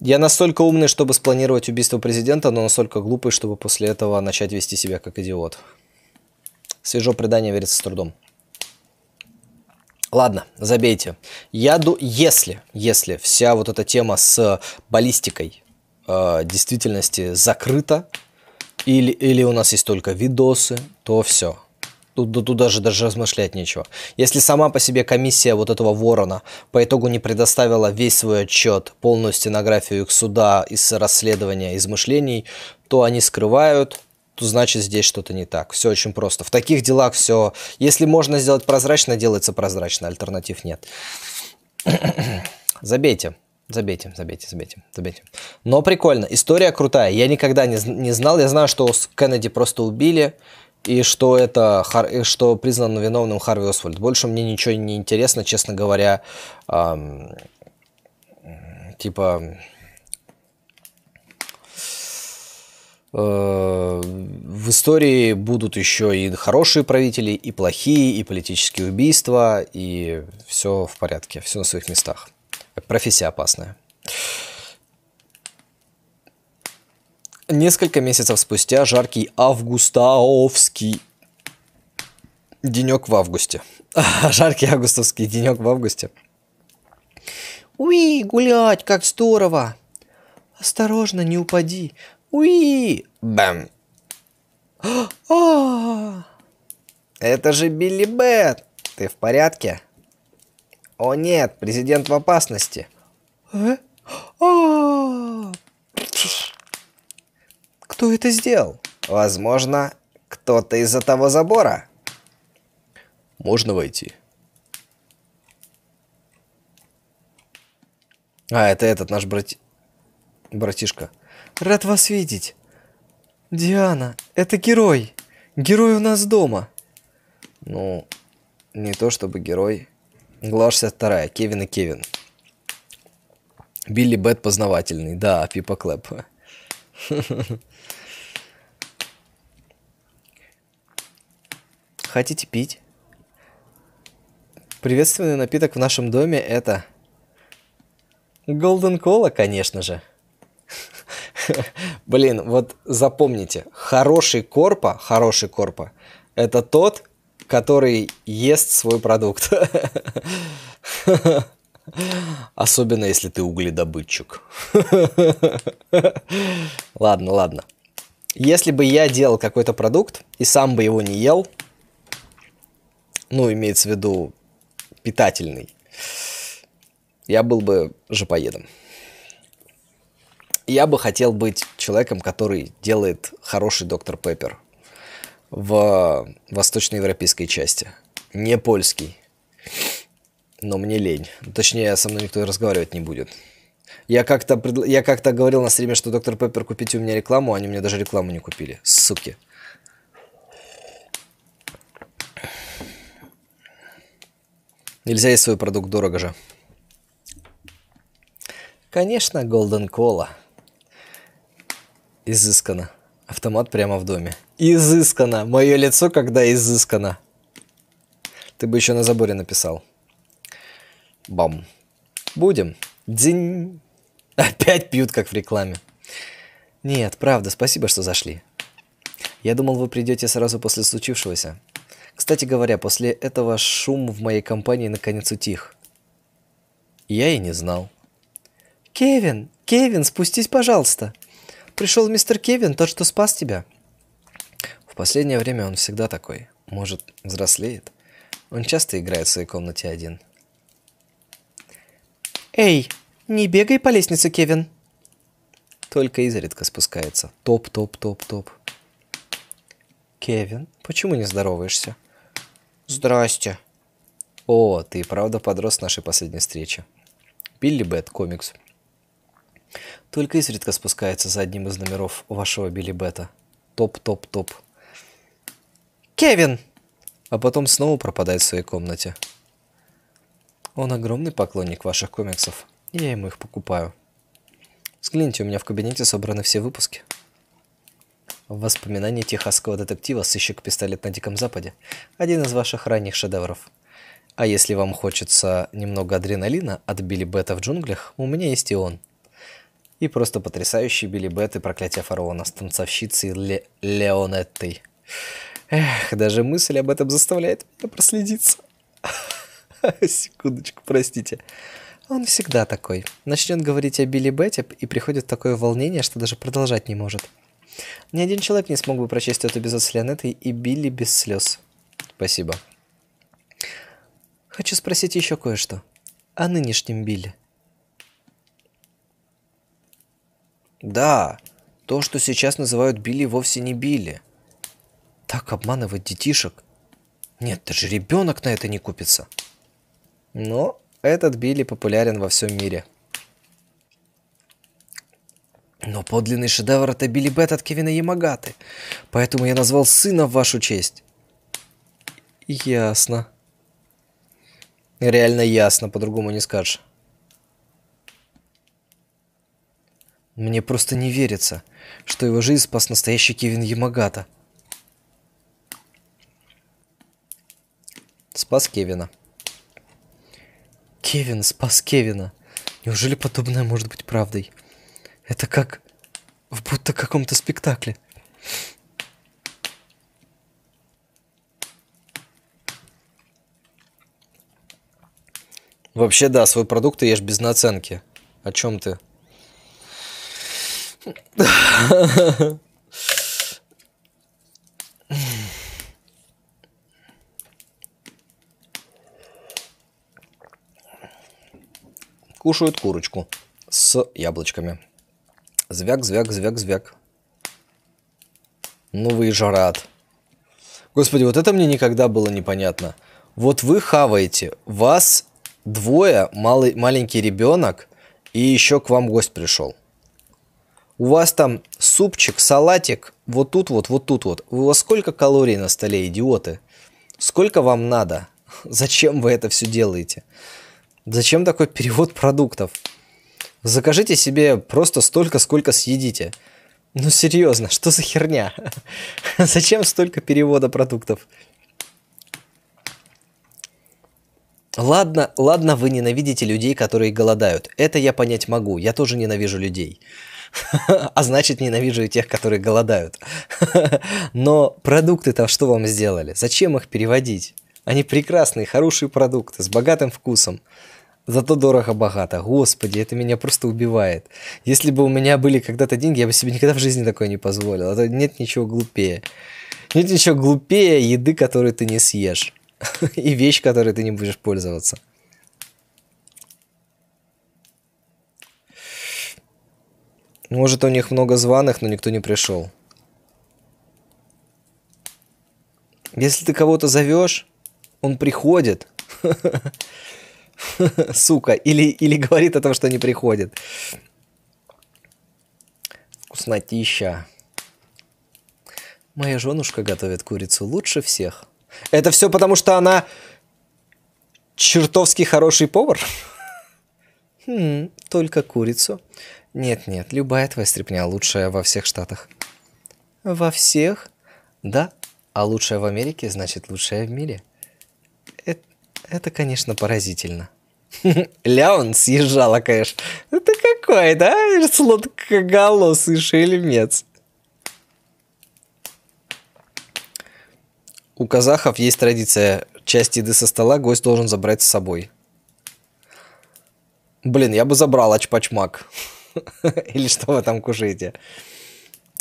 Я настолько умный, чтобы спланировать убийство президента, но настолько глупый, чтобы после этого начать вести себя как идиот. Свежо предание верится с трудом. Ладно, забейте. Я ду... Если, если вся вот эта тема с баллистикой э, действительности закрыта, или, или у нас есть только видосы, то все. Тут, тут, тут даже, даже размышлять нечего. Если сама по себе комиссия вот этого ворона по итогу не предоставила весь свой отчет, полную стенографию их суда, из расследования, измышлений, то они скрывают, то значит здесь что-то не так. Все очень просто. В таких делах все... Если можно сделать прозрачно, делается прозрачно, альтернатив нет. Забейте. Забейте, забейте, забейте, забейте. Но прикольно. История крутая. Я никогда не, не знал. Я знаю, что Кеннеди просто убили и что это что признан виновным Харви Освальд. Больше мне ничего не интересно, честно говоря. Эм, типа э, в истории будут еще и хорошие правители, и плохие, и политические убийства, и все в порядке, все на своих местах. Профессия опасная. Несколько месяцев спустя жаркий августовский денек в августе. жаркий августовский денек в августе. Уи, гулять, как здорово! Осторожно, не упади. Уи! Бэм! А. Это же Билли Бэт, Ты в порядке? О нет, президент в опасности. Э? -а. Кто это сделал? Возможно, кто-то из-за того забора. Можно войти? А, это этот наш брат... братишка. Рад вас видеть. Диана, это герой. Герой у нас дома. Ну, не то чтобы герой. Глава 62. Кевин и Кевин. Билли Бэт познавательный. Да, Пипа Клэп. Хотите пить? Приветственный напиток в нашем доме это... Golden Cola, конечно же. Блин, вот запомните, хороший корпа, хороший корпа, это тот, который ест свой продукт. Особенно, если ты угледобытчик. Ладно, ладно. Если бы я делал какой-то продукт и сам бы его не ел, ну, имеется в виду питательный, я был бы же поедом. Я бы хотел быть человеком, который делает хороший доктор Пеппер в восточноевропейской части. Не польский. Но мне лень. Ну, точнее, со мной никто разговаривать не будет. Я как-то, пред... я как-то говорил на стриме, что доктор Пеппер купите у меня рекламу, они мне даже рекламу не купили. Суки. Нельзя есть свой продукт дорого же. Конечно, Golden Cola. Изысканно. Автомат прямо в доме. Изысканно. Мое лицо, когда изысканно. Ты бы еще на заборе написал. Бам. Будем. День. Опять пьют, как в рекламе. Нет, правда, спасибо, что зашли. Я думал, вы придете сразу после случившегося. Кстати говоря, после этого шум в моей компании наконец утих. Я и не знал. «Кевин! Кевин, спустись, пожалуйста! Пришел мистер Кевин, тот, что спас тебя!» В последнее время он всегда такой. Может, взрослеет? Он часто играет в своей комнате один. «Эй, не бегай по лестнице, Кевин!» Только изредка спускается. Топ-топ-топ-топ. «Кевин, почему не здороваешься?» Здрасте. О, ты правда подрос с нашей последней встречи. Билли Бэт, комикс. Только изредка спускается за одним из номеров вашего Билли Бета. Топ-топ-топ. Кевин! А потом снова пропадает в своей комнате. Он огромный поклонник ваших комиксов. Я ему их покупаю. Взгляните, у меня в кабинете собраны все выпуски. Воспоминания техасского детектива «Сыщик-пистолет на Диком Западе» – один из ваших ранних шедевров. А если вам хочется немного адреналина от Билли Бета в джунглях, у меня есть и он. И просто потрясающий Билли Бет и проклятие фараона с танцовщицей Ле Леонеттой. Эх, даже мысль об этом заставляет меня проследиться. Секундочку, простите. Он всегда такой. Начнет говорить о Билли Бете и приходит такое волнение, что даже продолжать не может. Ни один человек не смог бы прочесть эту без отслянеты и Билли без слез. Спасибо. Хочу спросить еще кое-что. О нынешнем Билли. Да, то, что сейчас называют Билли, вовсе не Билли. Так обманывать детишек. Нет, даже ребенок на это не купится. Но этот Билли популярен во всем мире. Но подлинный шедевр это Билли Бет от Кевина Ямагаты. Поэтому я назвал сына в вашу честь. Ясно. Реально ясно, по-другому не скажешь. Мне просто не верится, что его жизнь спас настоящий Кевин Ямагата. Спас Кевина. Кевин спас Кевина. Неужели подобное может быть правдой? Это как в будто каком-то спектакле. Вообще, да, свой продукт ты ешь без наценки. О чем ты? Кушают курочку с яблочками. Звяк, звяк, звяк, звяк. Ну вы и жарат. Господи, вот это мне никогда было непонятно. Вот вы хаваете, вас двое, малый, маленький ребенок, и еще к вам гость пришел. У вас там супчик, салатик, вот тут вот, вот тут вот. У вас сколько калорий на столе, идиоты? Сколько вам надо? Зачем вы это все делаете? Зачем такой перевод продуктов? Закажите себе просто столько, сколько съедите. Ну серьезно, что за херня? Зачем столько перевода продуктов? Ладно, ладно, вы ненавидите людей, которые голодают. Это я понять могу. Я тоже ненавижу людей. А значит, ненавижу и тех, которые голодают. Но продукты-то что вам сделали? Зачем их переводить? Они прекрасные, хорошие продукты с богатым вкусом. Зато дорого-богато. Господи, это меня просто убивает. Если бы у меня были когда-то деньги, я бы себе никогда в жизни такое не позволил. А нет ничего глупее. Нет ничего глупее еды, которую ты не съешь. И вещь, которой ты не будешь пользоваться. Может, у них много званых, но никто не пришел. Если ты кого-то зовешь, он приходит. сука, или, или говорит о том, что не приходит. Вкуснотища. Моя женушка готовит курицу лучше всех. Это все потому, что она чертовски хороший повар? Хм, только курицу. Нет-нет, любая твоя стряпня лучшая во всех штатах. Во всех? Да. А лучшая в Америке значит лучшая в мире. Это, конечно, поразительно. Леон съезжала, конечно. Это «Ну какой, да? Сладкоголосый шельмец. У казахов есть традиция. Часть еды со стола гость должен забрать с собой. Блин, я бы забрал ачпачмак. Или что вы там кушаете?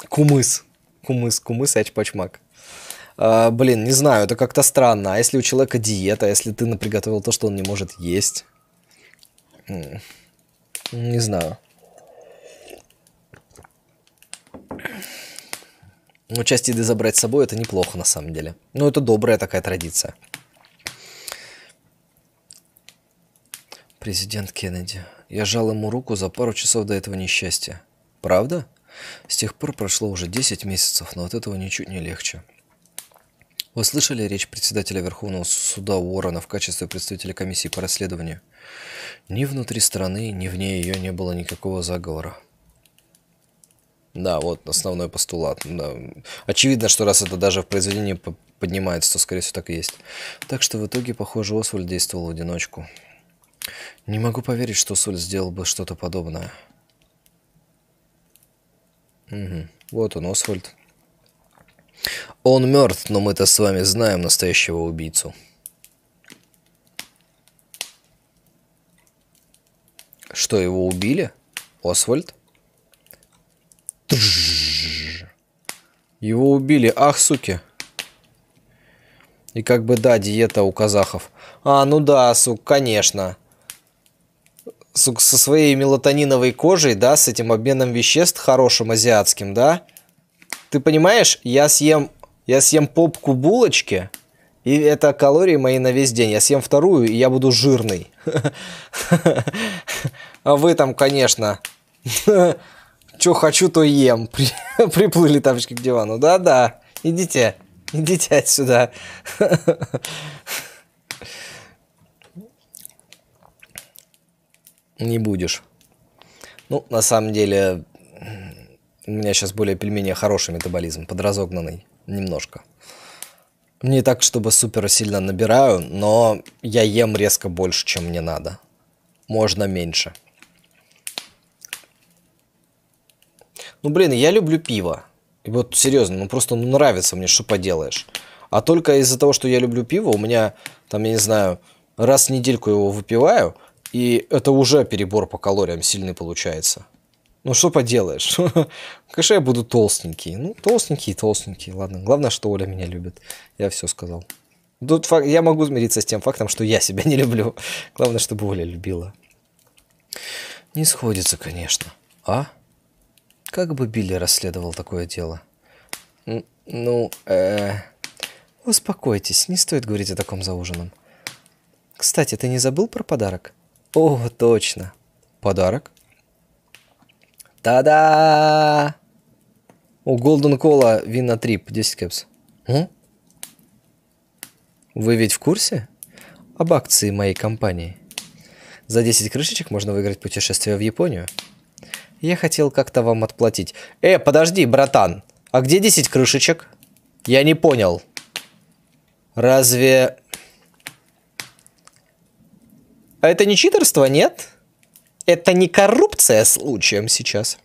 Кумыс. Кумыс, кумыс и ачпачмак э, блин, не знаю, это как-то странно. А если у человека диета, если ты наприготовил то, что он не может есть? Не знаю. Но ну, часть еды забрать с собой, это неплохо на самом деле. Ну, это добрая такая традиция. Президент Кеннеди. Я жал ему руку за пару часов до этого несчастья. Правда? С тех пор прошло уже 10 месяцев, но от этого ничуть не легче. Вы слышали речь председателя Верховного суда Уоррена в качестве представителя комиссии по расследованию? Ни внутри страны, ни вне ее не было никакого заговора. Да, вот основной постулат. Да. Очевидно, что раз это даже в произведении поднимается, то, скорее всего, так и есть. Так что в итоге, похоже, Освальд действовал в одиночку. Не могу поверить, что Соль сделал бы что-то подобное. Угу. Вот он, Освальд. Он мертв, но мы-то с вами знаем настоящего убийцу. Что, его убили? Освальд? Его убили. Ах, суки. И как бы, да, диета у казахов. А, ну да, сук, конечно. Сук, со своей мелатониновой кожей, да, с этим обменом веществ хорошим азиатским, да? Ты понимаешь, я съем, я съем попку булочки, и это калории мои на весь день. Я съем вторую, и я буду жирный. А вы там, конечно, что хочу, то ем. Приплыли тапочки к дивану. Да-да, идите, идите отсюда. Не будешь. Ну, на самом деле, у меня сейчас более пельмени хороший метаболизм, подразогнанный немножко. Не так, чтобы супер сильно набираю, но я ем резко больше, чем мне надо. Можно меньше. Ну, блин, я люблю пиво. И вот серьезно, ну просто ну, нравится мне, что поделаешь. А только из-за того, что я люблю пиво, у меня, там, я не знаю, раз в недельку его выпиваю, и это уже перебор по калориям сильный получается. Ну, что поделаешь? Конечно, я буду толстенький. Ну, толстенький, толстенький. Ладно, главное, что Оля меня любит. Я все сказал. Тут фак... я могу смириться с тем фактом, что я себя не люблю. Главное, чтобы Оля любила. Не сходится, конечно. А? Как бы Билли расследовал такое дело? ну, э... Успокойтесь, не стоит говорить о таком за ужином. Кстати, ты не забыл про подарок? О, точно. Подарок? Та-да! У Golden Cola Вина Трип 10 кэпс. Вы ведь в курсе об акции моей компании? За 10 крышечек можно выиграть путешествие в Японию. Я хотел как-то вам отплатить. Э, подожди, братан. А где 10 крышечек? Я не понял. Разве... А это не читерство, нет? Это не коррупция случаем сейчас?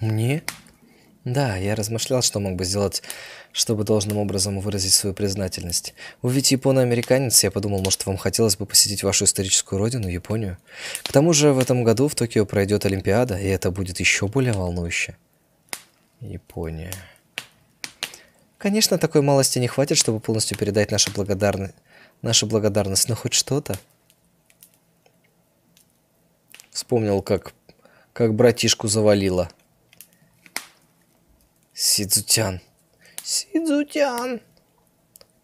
Мне? Да, я размышлял, что мог бы сделать, чтобы должным образом выразить свою признательность. Вы ведь японо-американец, я подумал, может, вам хотелось бы посетить вашу историческую родину, Японию. К тому же в этом году в Токио пройдет Олимпиада, и это будет еще более волнующе. Япония. Конечно, такой малости не хватит, чтобы полностью передать нашу благодарность, нашу благодарность но хоть что-то. Вспомнил, как, как братишку завалило. Сидзутян. Сидзутян.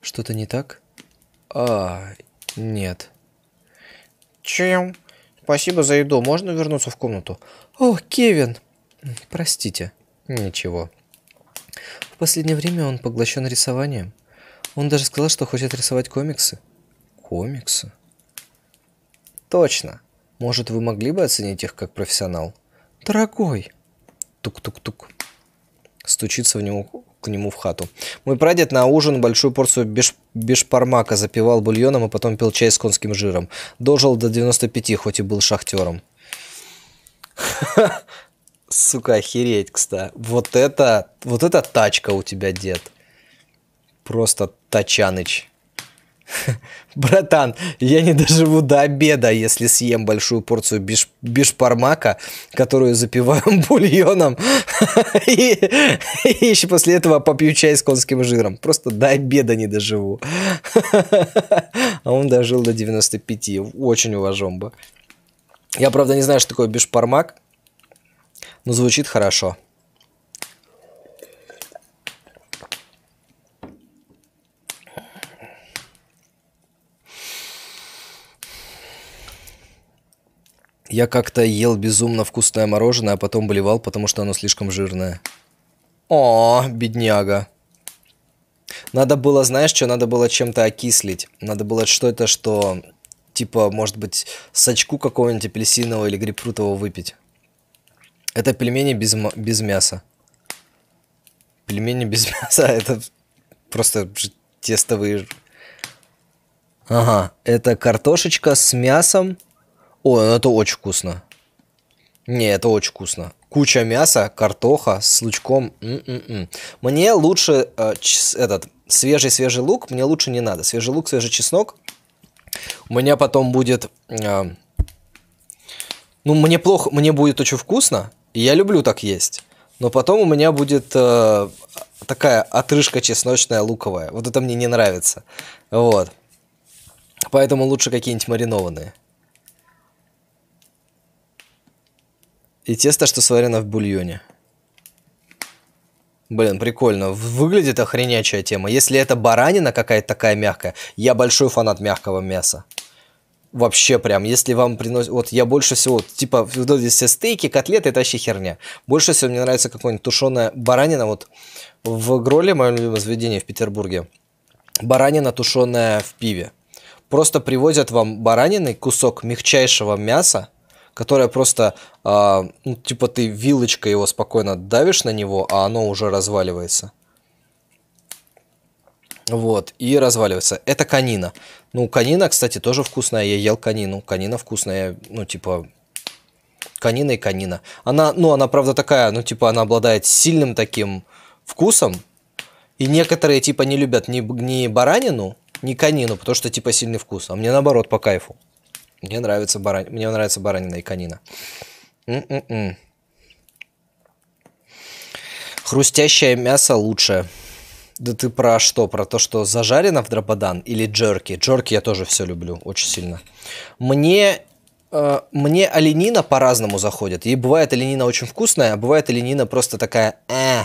Что-то не так? А, нет. Чем? Спасибо за еду. Можно вернуться в комнату? О, Кевин. Простите. Ничего. В последнее время он поглощен рисованием. Он даже сказал, что хочет рисовать комиксы. Комиксы? Точно. Может, вы могли бы оценить их как профессионал? Дорогой. Тук-тук-тук. Стучится в него, к нему в хату. Мой прадед на ужин большую порцию беш, бешпармака запивал бульоном, и а потом пил чай с конским жиром. Дожил до 95, хоть и был шахтером. Сука, охереть, кстати. Вот это, вот это тачка у тебя, дед. Просто тачаныч. Братан, я не доживу до обеда, если съем большую порцию биш, бишпармака, которую запиваю бульоном, и, и еще после этого попью чай с конским жиром. Просто до обеда не доживу. А он дожил до 95, очень уважом бы. Я, правда, не знаю, что такое бишпармак, но звучит хорошо. Я как-то ел безумно вкусное мороженое, а потом болевал, потому что оно слишком жирное. О, бедняга. Надо было, знаешь, что надо было чем-то окислить. Надо было что-то, что типа, может быть, сачку какого-нибудь апельсинового или грейпфрутового выпить. Это пельмени без, без мяса. Пельмени без мяса, это просто тестовые... Ага, это картошечка с мясом, о, ну это очень вкусно. Не, это очень вкусно. Куча мяса, картоха с лучком. М-м-м. Мне лучше э, этот свежий-свежий лук, мне лучше не надо. Свежий лук, свежий чеснок. У меня потом будет... Э, ну, мне плохо, мне будет очень вкусно, и я люблю так есть. Но потом у меня будет э, такая отрыжка чесночная луковая. Вот это мне не нравится. Вот. Поэтому лучше какие-нибудь маринованные. И тесто, что сварено в бульоне. Блин, прикольно. Выглядит охренячая тема. Если это баранина какая-то такая мягкая, я большой фанат мягкого мяса. Вообще прям, если вам приносят, Вот я больше всего, типа, вот здесь все стейки, котлеты, это вообще херня. Больше всего мне нравится какое нибудь тушеная баранина. Вот в Гроле, моем любимом заведении в Петербурге, баранина тушеная в пиве. Просто привозят вам баранины, кусок мягчайшего мяса, которая просто, э, ну, типа ты вилочкой его спокойно давишь на него, а оно уже разваливается. Вот, и разваливается. Это канина. Ну, канина, кстати, тоже вкусная. Я ел канину. Канина вкусная, ну, типа, канина и канина. Она, ну, она, правда, такая, ну, типа, она обладает сильным таким вкусом. И некоторые, типа, не любят ни, ни баранину, ни канину, потому что, типа, сильный вкус. А мне, наоборот, по кайфу. Мне нравится барань, Мне нравится баранина и конина. М-м-м. Хрустящее мясо лучше. Да ты про что? Про то, что зажарено в дрободан или джерки? Джерки я тоже все люблю очень сильно. Мне э, мне оленина по-разному заходит. И бывает оленина очень вкусная, а бывает оленина просто такая э,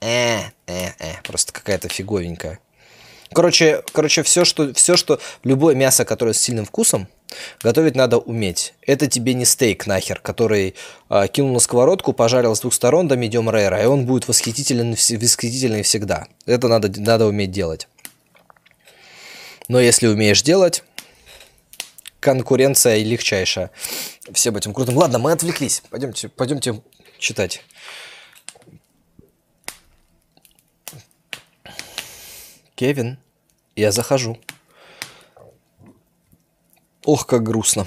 э, э, э, просто какая-то фиговенькая. Короче, короче, все, что, все, что любое мясо, которое с сильным вкусом, готовить надо уметь. Это тебе не стейк нахер, который э, кинул на сковородку, пожарил с двух сторон до медиум рейра, и он будет восхитителен, восхитительный всегда. Это надо, надо уметь делать. Но если умеешь делать, конкуренция легчайшая. Все Всем этим крутым. Ладно, мы отвлеклись. Пойдемте, пойдемте читать. Кевин, я захожу. Ох, как грустно.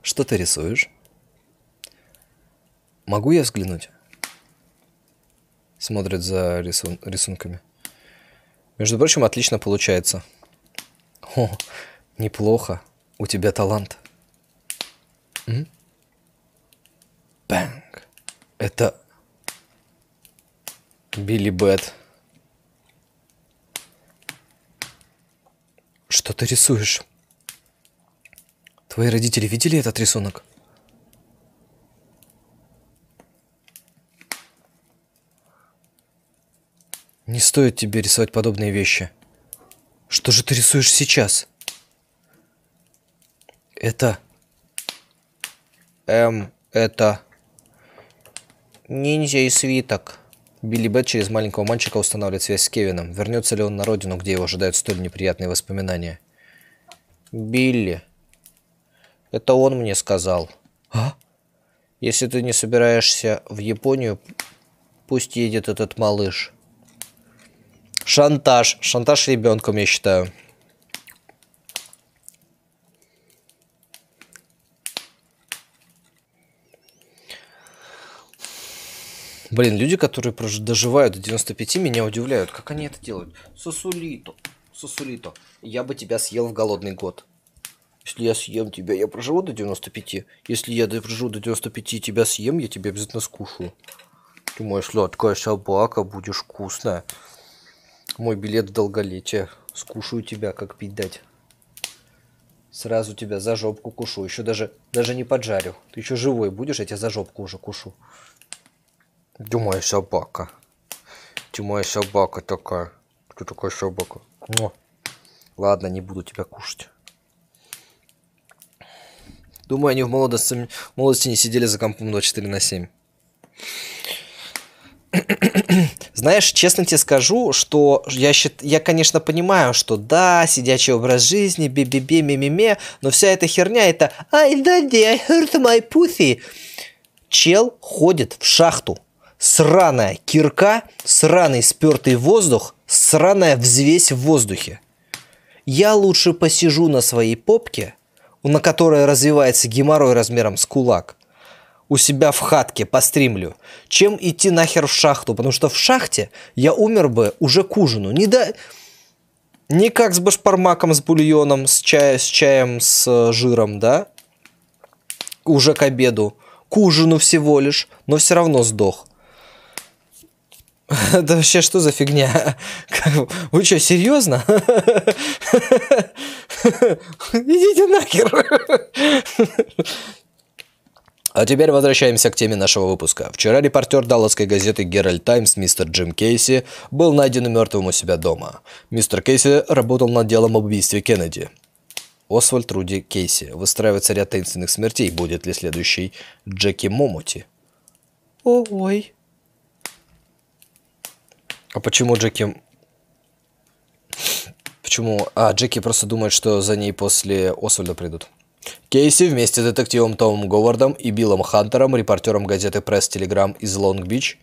Что ты рисуешь? Могу я взглянуть? Смотрит за рисун рисунками. Между прочим, отлично получается. О, неплохо. У тебя талант. Бэнг. Это Билли Бэт. Что ты рисуешь? Твои родители видели этот рисунок? Не стоит тебе рисовать подобные вещи. Что же ты рисуешь сейчас? Это... М. это... Ниндзя и свиток. Билли Бет через маленького мальчика устанавливает связь с Кевином. Вернется ли он на родину, где его ожидают столь неприятные воспоминания? Билли. Это он мне сказал. А? Если ты не собираешься в Японию, пусть едет этот малыш. Шантаж. Шантаж ребенком, я считаю. Блин, люди, которые доживают до 95, меня удивляют. Как они это делают? Сосулито. Сосулито. Я бы тебя съел в голодный год. Если я съем тебя, я проживу до 95. Если я проживу до 95 и тебя съем, я тебя обязательно скушу. Ты моя сладкая собака, будешь вкусная. Мой билет в долголетие. Скушаю тебя, как пить дать. Сразу тебя за жопку кушу. Еще даже, даже не поджарю. Ты еще живой будешь, я тебя за жопку уже кушу. Думаю, собака. Думаю, собака такая. Кто такой собака? Ну, ладно, не буду тебя кушать. Думаю, они в молодости, молодости не сидели за компом 24 на 7. Знаешь, честно тебе скажу, что я, счит... я, конечно, понимаю, что да, сидячий образ жизни, би-би-би, ми-ми-ме, но вся эта херня это «I don't I hurt my pussy». Чел ходит в шахту сраная кирка, сраный спертый воздух, сраная взвесь в воздухе. Я лучше посижу на своей попке, на которой развивается геморрой размером с кулак, у себя в хатке постримлю, чем идти нахер в шахту, потому что в шахте я умер бы уже к ужину. Не до... Не как с башпармаком, с бульоном, с, чая, с чаем, с э, жиром, да? Уже к обеду. К ужину всего лишь, но все равно сдох. Это вообще что за фигня? Вы что, серьезно? Идите нахер! А теперь возвращаемся к теме нашего выпуска. Вчера репортер далласской газеты Геральт Таймс мистер Джим Кейси был найден мертвым у себя дома. Мистер Кейси работал над делом об убийстве Кеннеди. Освальд Руди Кейси. Выстраивается ряд таинственных смертей. Будет ли следующий Джеки Момоти? О, ой. А почему Джеки... Почему? А, Джеки просто думает, что за ней после Освальда придут. Кейси вместе с детективом Томом Говардом и Биллом Хантером, репортером газеты «Пресс Телеграм» из Лонг-Бич,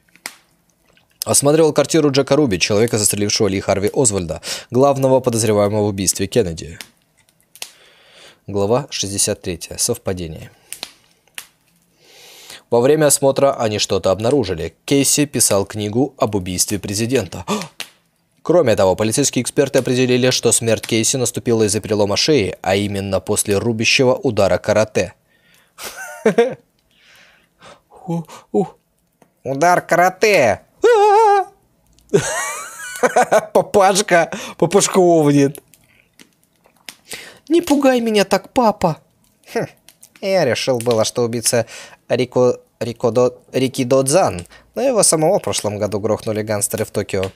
осматривал квартиру Джека Руби, человека, застрелившего Ли Харви Освальда, главного подозреваемого в убийстве Кеннеди. Глава 63. Совпадение. Во время осмотра они что-то обнаружили. Кейси писал книгу об убийстве президента. Кроме того, полицейские эксперты определили, что смерть Кейси наступила из-за перелома шеи, а именно после рубящего удара карате. Удар карате! Папашка! Папашка овнит. Не пугай меня так, папа! Хм, я решил было, что убийца Рико Рикодо... Рикидодзан, но его самого в прошлом году грохнули гангстеры в Токио.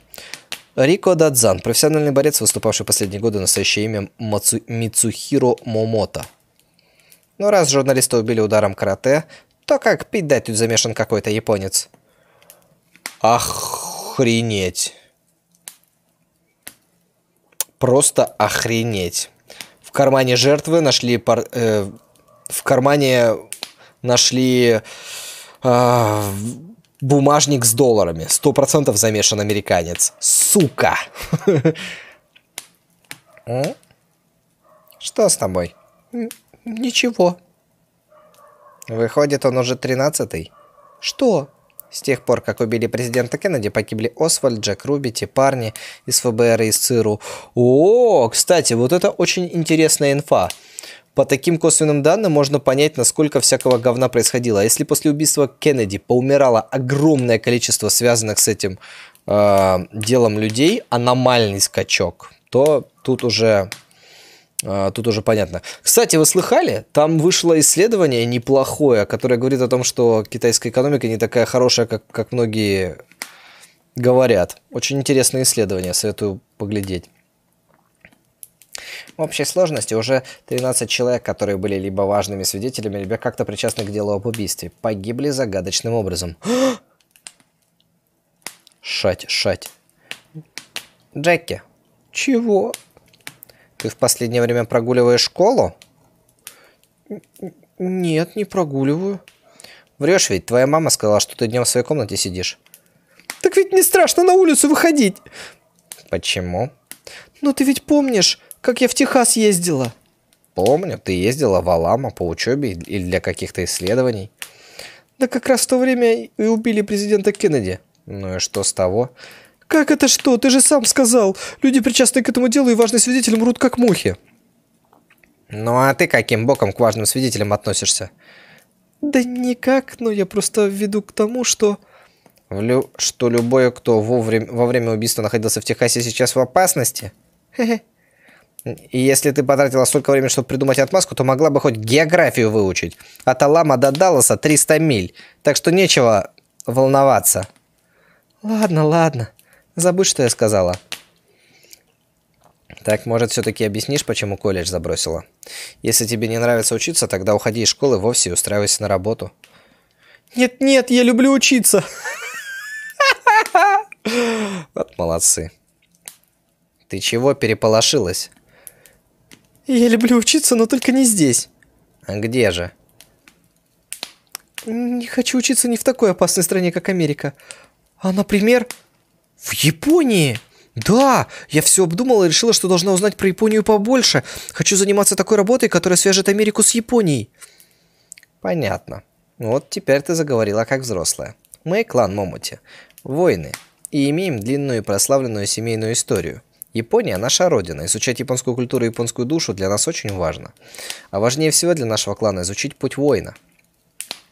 Рико Дадзан, профессиональный борец, выступавший последние годы, настоящее имя Мацу... Мицухиро Момота. Но раз журналиста убили ударом карате, то как пить дать тут замешан какой-то японец? Охренеть. Просто охренеть. В кармане жертвы нашли... Пар... Э, в кармане нашли а, бумажник с долларами. Сто процентов замешан американец. Сука! Что с тобой? Ничего. Выходит, он уже тринадцатый. Что? С тех пор, как убили президента Кеннеди, погибли Освальд, Джек Руби, те парни из ФБР и из ЦРУ. О, кстати, вот это очень интересная инфа. По таким косвенным данным можно понять, насколько всякого говна происходило. А если после убийства Кеннеди поумирало огромное количество связанных с этим э, делом людей, аномальный скачок, то тут уже э, Тут уже понятно. Кстати, вы слыхали? Там вышло исследование неплохое, которое говорит о том, что китайская экономика не такая хорошая, как, как многие говорят. Очень интересное исследование, советую поглядеть. В общей сложности уже 13 человек, которые были либо важными свидетелями, либо как-то причастны к делу об убийстве, погибли загадочным образом. шать, шать. Джеки. Чего? Ты в последнее время прогуливаешь школу? Нет, не прогуливаю. Врешь ведь, твоя мама сказала, что ты днем в своей комнате сидишь. Так ведь не страшно на улицу выходить. Почему? Ну ты ведь помнишь, как я в Техас ездила. Помню, ты ездила в Алама по учебе или для каких-то исследований. Да как раз в то время и убили президента Кеннеди. Ну и что с того? Как это что? Ты же сам сказал. Люди, причастные к этому делу и важные свидетели, мрут как мухи. Ну а ты каким боком к важным свидетелям относишься? Да никак, но я просто веду к тому, что... Лю... Что любой, кто вовремя... во время убийства находился в Техасе, сейчас в опасности? Хе-хе. И если ты потратила столько времени, чтобы придумать отмазку, то могла бы хоть географию выучить. От Алама до Далласа 300 миль. Так что нечего волноваться. Ладно, ладно. Забудь, что я сказала. Так, может, все-таки объяснишь, почему колледж забросила? Если тебе не нравится учиться, тогда уходи из школы вовсе и устраивайся на работу. Нет-нет, я люблю учиться. Вот молодцы. Ты чего переполошилась? Я люблю учиться, но только не здесь. А где же? Не хочу учиться не в такой опасной стране, как Америка. А, например, в Японии. Да, я все обдумала и решила, что должна узнать про Японию побольше. Хочу заниматься такой работой, которая свяжет Америку с Японией. Понятно. Вот теперь ты заговорила как взрослая. Мы клан Момоти. Воины. И имеем длинную и прославленную семейную историю. Япония – наша родина. Изучать японскую культуру и японскую душу для нас очень важно. А важнее всего для нашего клана изучить путь воина.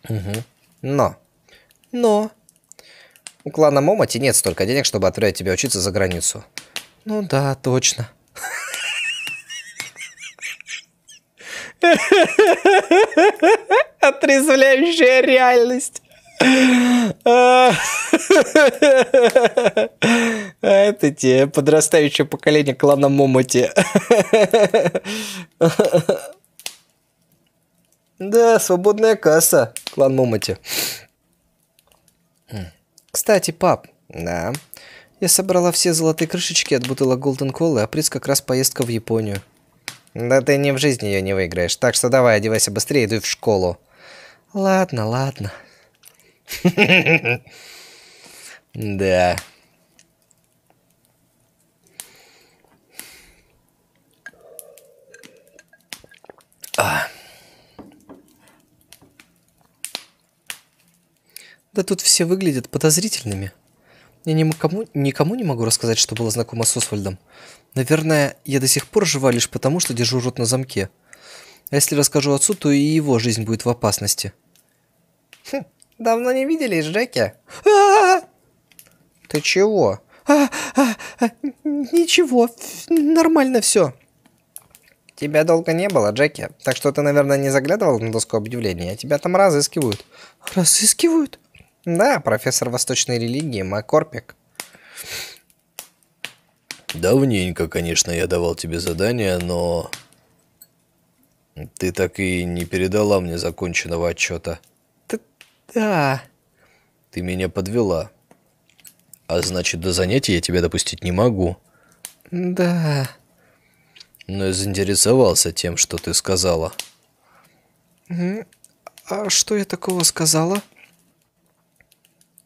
Угу. Но. Но. У клана Момоти нет столько денег, чтобы отправить тебя учиться за границу. Ну да, точно. Отрезвляющая реальность. Это те подрастающее поколение клана Момоти. Да, свободная касса, клан Момоти. Кстати, пап. Да. Я собрала все золотые крышечки от бутылок Golden Cola, а приз как раз поездка в Японию. Да ты не в жизни ее не выиграешь, так что давай, одевайся быстрее, иду в школу. Ладно, ладно. Да. А. Да тут все выглядят подозрительными. Я никому, никому не могу рассказать, что была знакома с Освальдом. Наверное, я до сих пор жива лишь потому, что держу рот на замке. А если расскажу отцу, то и его жизнь будет в опасности. Хм. Давно не виделись, Джеки. Ты чего? ничего, нормально все. Тебя долго не было, Джеки. Так что ты, наверное, не заглядывал на доску объявлений. А Тебя там разыскивают. Разыскивают? Да, профессор восточной религии Макорпик. Давненько, конечно, я давал тебе задание, но... Ты так и не передала мне законченного отчета. Да. Ты меня подвела. А значит, до занятий я тебя допустить не могу. Да. Но я заинтересовался тем, что ты сказала. А что я такого сказала?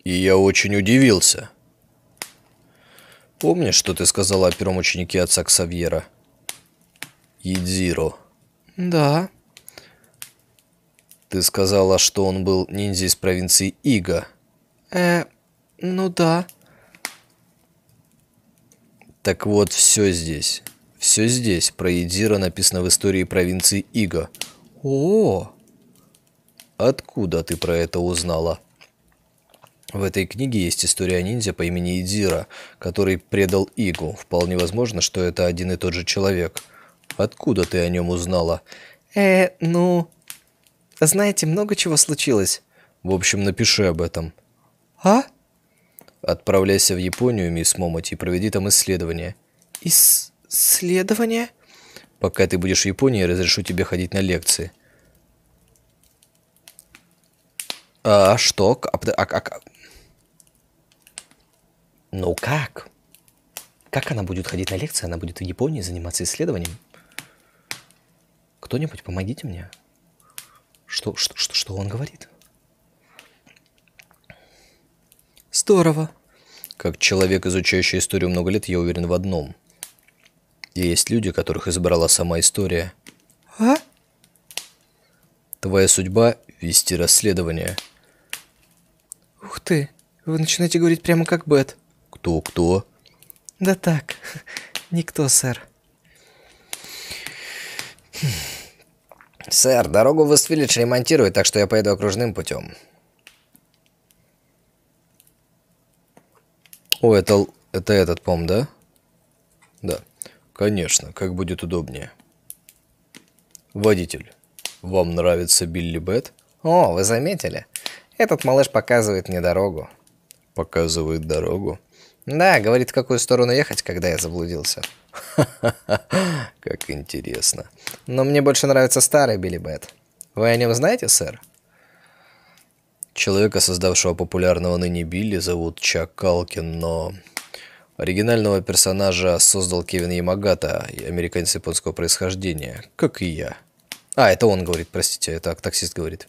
И я очень удивился. Помнишь, что ты сказала о первом ученике отца Ксавьера? Идзиро. Да. Да. Ты сказала, что он был ниндзя из провинции Ига. Э, ну да. Так вот, все здесь. Все здесь про Идира написано в истории провинции Иго. О! Откуда ты про это узнала? В этой книге есть история ниндзя по имени Идира, который предал Игу. Вполне возможно, что это один и тот же человек. Откуда ты о нем узнала? Э, ну... Знаете, много чего случилось. В общем, напиши об этом. А? Отправляйся в Японию, мисс Момоти, и проведи там исследование. исследование? Пока ты будешь в Японии, я разрешу тебе ходить на лекции. А, а что? А, а, а... Ну как? Как она будет ходить на лекции? Она будет в Японии заниматься исследованием? Кто-нибудь, помогите мне. Что, что, что, что он говорит? Здорово. Как человек, изучающий историю много лет, я уверен в одном. Есть люди, которых избрала сама история. А? Твоя судьба – вести расследование. Ух ты, вы начинаете говорить прямо как Бет. Кто-кто? Да так, никто, сэр. Хм. Сэр, дорогу в Вестфилидж ремонтируют, так что я поеду окружным путем. О, это, это этот, пом, да? Да. Конечно, как будет удобнее. Водитель, вам нравится Билли Бет? О, вы заметили? Этот малыш показывает мне дорогу. Показывает дорогу? Да, говорит, в какую сторону ехать, когда я заблудился. как интересно. Но мне больше нравится старый Билли Бэт. Вы о нем знаете, сэр? Человека, создавшего популярного ныне Билли, зовут Чак Калкин, но... Оригинального персонажа создал Кевин Ямагата, американец японского происхождения, как и я. А, это он говорит, простите, это таксист говорит.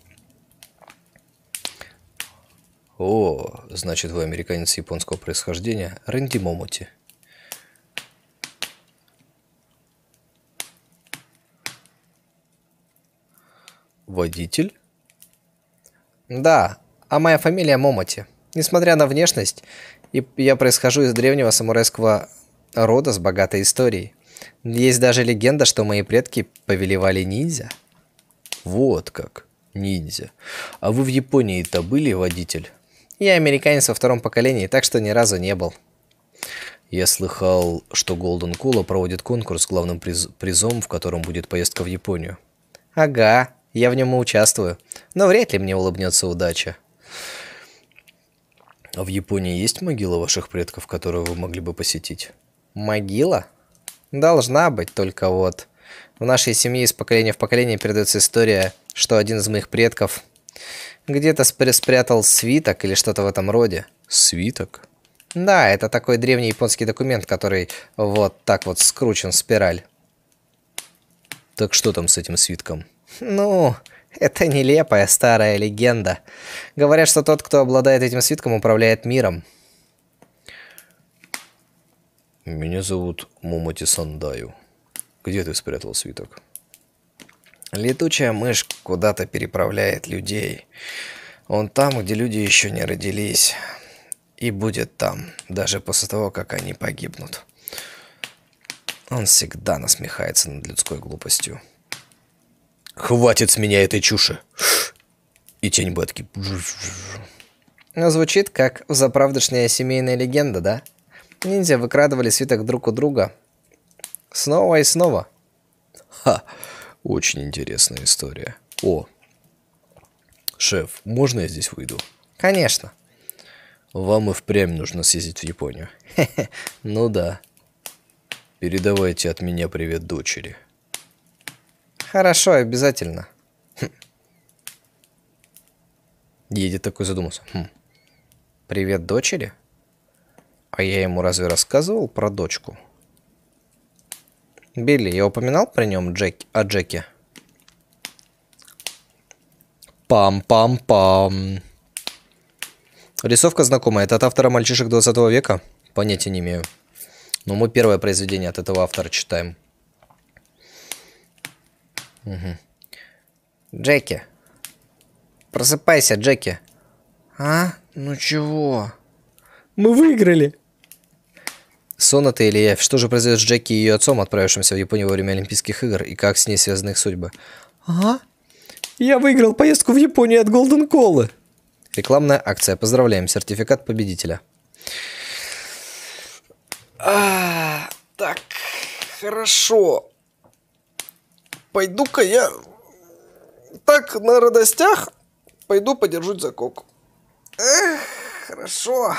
О, значит, вы американец японского происхождения, Рэнди Момоти. Водитель? Да, а моя фамилия Момоти. Несмотря на внешность, я происхожу из древнего самурайского рода с богатой историей. Есть даже легенда, что мои предки повелевали ниндзя. Вот как, ниндзя. А вы в Японии-то были водитель? Я американец во втором поколении, так что ни разу не был. Я слыхал, что Golden Кула проводит конкурс с главным приз призом, в котором будет поездка в Японию. Ага, я в нем и участвую. Но вряд ли мне улыбнется удача. А в Японии есть могила ваших предков, которую вы могли бы посетить? Могила? Должна быть, только вот... В нашей семье из поколения в поколение передается история, что один из моих предков где-то спрятал свиток или что-то в этом роде. Свиток? Да, это такой древний японский документ, который вот так вот скручен в спираль. Так что там с этим свитком? Ну, это нелепая старая легенда. Говорят, что тот, кто обладает этим свитком, управляет миром. Меня зовут Момоти Сандаю. Где ты спрятал свиток? Летучая мышь куда-то переправляет людей. Он там, где люди еще не родились. И будет там, даже после того, как они погибнут. Он всегда насмехается над людской глупостью. «Хватит с меня этой чуши!» И тень Бетки. Ну, звучит как заправдочная семейная легенда, да? Ниндзя выкрадывали свиток друг у друга. Снова и снова. Ха! Очень интересная история. О, шеф, можно я здесь выйду? Конечно. Вам и впрямь нужно съездить в Японию. Хе-хе, ну да. Передавайте от меня привет дочери. Хорошо, обязательно. Хм. Едет такой задумался. Хм. Привет дочери? А я ему разве рассказывал про дочку? Билли, я упоминал про нем Джек, о Джеке? Пам-пам-пам. Рисовка знакомая. Это от автора «Мальчишек 20 века»? Понятия не имею. Но мы первое произведение от этого автора читаем. Угу. Джеки. Просыпайся, Джеки. А? Ну чего? Мы выиграли. Соната или явь? Что же произойдет с Джеки и ее отцом, отправившимся в Японию во время Олимпийских игр, и как с ней связаны их судьбы? Ага. Я выиграл поездку в Японию от Golden Колы. Рекламная акция. Поздравляем. Сертификат победителя. А, так, хорошо. Пойду-ка я так на радостях пойду подержусь за коку. Эх, Хорошо.